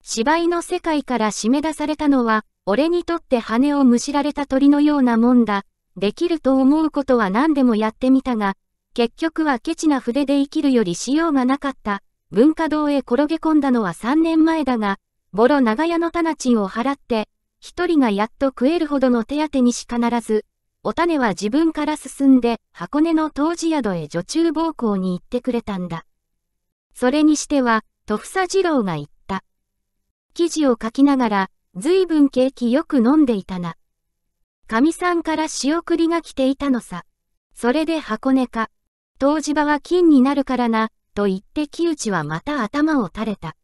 芝居の世界から締め出されたのは、俺にとって羽をむしられた鳥のようなもんだ。できると思うことは何でもやってみたが、結局はケチな筆で生きるよりしようがなかった。文化堂へ転げ込んだのは3年前だが、ボロ長屋のタナチンを払って、一人がやっと食えるほどの手当にしかならず、お種は自分から進んで箱根の湯治宿へ女中奉公に行ってくれたんだ。それにしては、戸房次二郎が言った。記事を書きながら、ずいぶん景気よく飲んでいたな。神さんから仕送りが来ていたのさ。それで箱根か。湯治場は金になるからな、と言って木内はまた頭を垂れた。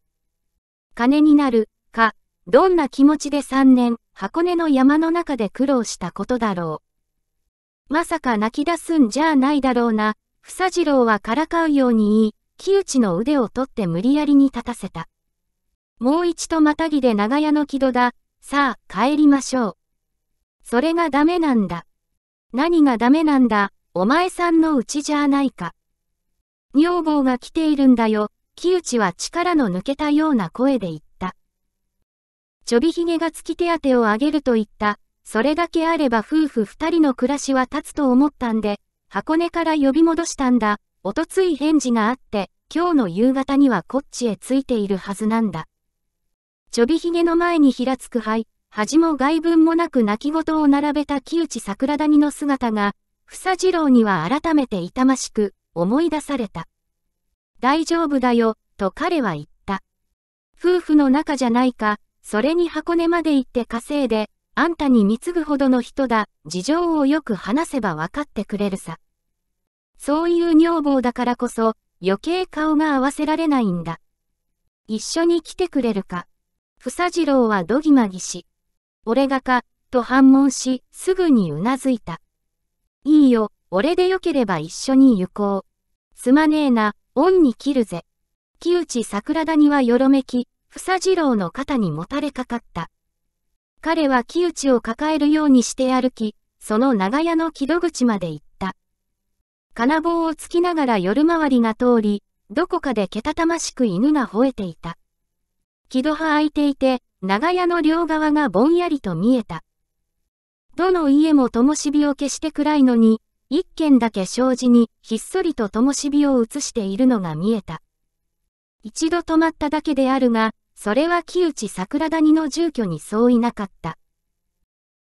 金になる、か、どんな気持ちで3年、箱根の山の中で苦労したことだろう。まさか泣き出すんじゃないだろうな、房次郎はからかうように言い、木内の腕を取って無理やりに立たせた。もう一度またぎで長屋の木戸だ、さあ、帰りましょう。それがダメなんだ。何がダメなんだ、お前さんのうちじゃないか。女房が来ているんだよ。木内は力の抜けたような声で言った。ちょびひげがつき手当をあげると言った。それだけあれば夫婦二人の暮らしは立つと思ったんで、箱根から呼び戻したんだ。おとつい返事があって、今日の夕方にはこっちへついているはずなんだ。ちょびひげの前にひらつく灰、恥も外文もなく泣き言を並べた木内桜谷の姿が、じ次郎には改めて痛ましく、思い出された。大丈夫だよ、と彼は言った。夫婦の仲じゃないか、それに箱根まで行って稼いで、あんたに貢ぐほどの人だ、事情をよく話せば分かってくれるさ。そういう女房だからこそ、余計顔が合わせられないんだ。一緒に来てくれるか。房次郎はどぎまぎし。俺がか、と反問し、すぐにうなずいた。いいよ、俺でよければ一緒に行こう。すまねえな、恩に切るぜ。木内桜谷はよろめき、房次郎の肩にもたれかかった。彼は木内を抱えるようにして歩き、その長屋の木戸口まで行った。金棒をつきながら夜回りが通り、どこかでけたたましく犬が吠えていた。木戸は開いていて、長屋の両側がぼんやりと見えた。どの家も灯火を消して暗いのに、一軒だけ障子にひっそりと灯火を映しているのが見えた。一度止まっただけであるが、それは木内桜谷の住居にそういなかった。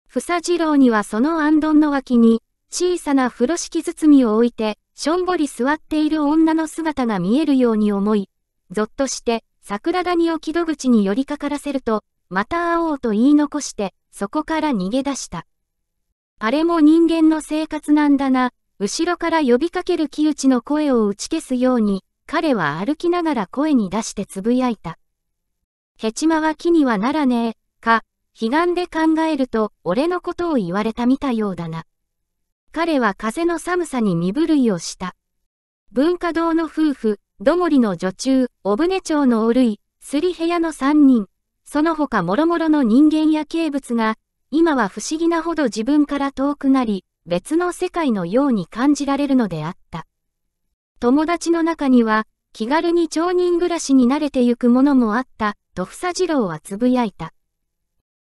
房次郎にはその安どんの脇に、小さな風呂敷包みを置いて、しょんぼり座っている女の姿が見えるように思い、ぞっとして、桜谷を木戸口に寄りかからせると、また会おうと言い残して、そこから逃げ出した。あれも人間の生活なんだな、後ろから呼びかける木内の声を打ち消すように、彼は歩きながら声に出してつぶやいた。ヘチマは木にはならねえ、か、悲願で考えると、俺のことを言われたみたようだな。彼は風の寒さに身震いをした。文化堂の夫婦、どもりの女中、小船町のおるい、すり部屋の三人、その他諸々の人間や景物が、今は不思議なほど自分から遠くなり、別の世界のように感じられるのであった。友達の中には、気軽に町人暮らしに慣れてゆくものもあった、とじろうはつぶやいた。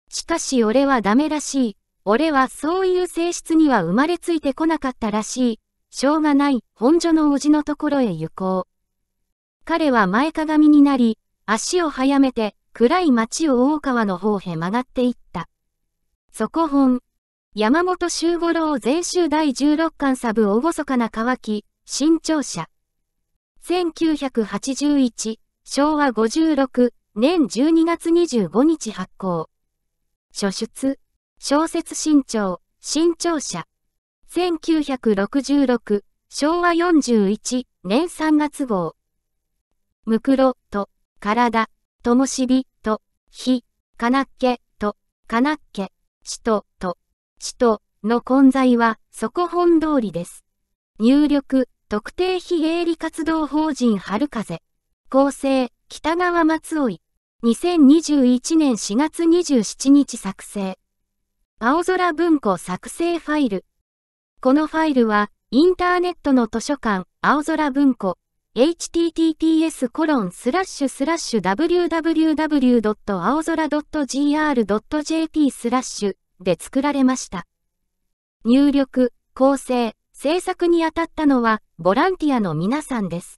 しかし俺はダメらしい。俺はそういう性質には生まれついてこなかったらしい。しょうがない、本所の叔父のところへ行こう。彼は前かがみになり、足を早めて、暗い町を大川の方へ曲がっていった。そこ本。山本周五郎全集第16巻サブおごそかな乾き、新潮社。1981、昭和56年12月25日発行。初出、小説新潮、新潮社。1966、昭和41年3月号。むくろと、体、ともしび、と、ひ、かなっけ、と、かなっけ、しと、と、しと、の混在は、そこ本通りです。入力、特定非営利活動法人春風。構成、北川松尾。2021年4月27日作成。青空文庫作成ファイル。このファイルは、インターネットの図書館、青空文庫、https コロンスラッシュスラッシュ www.aozora.gr.jp スラッシュで作られました。入力、構成、制作にあたったのはボランティアの皆さんです。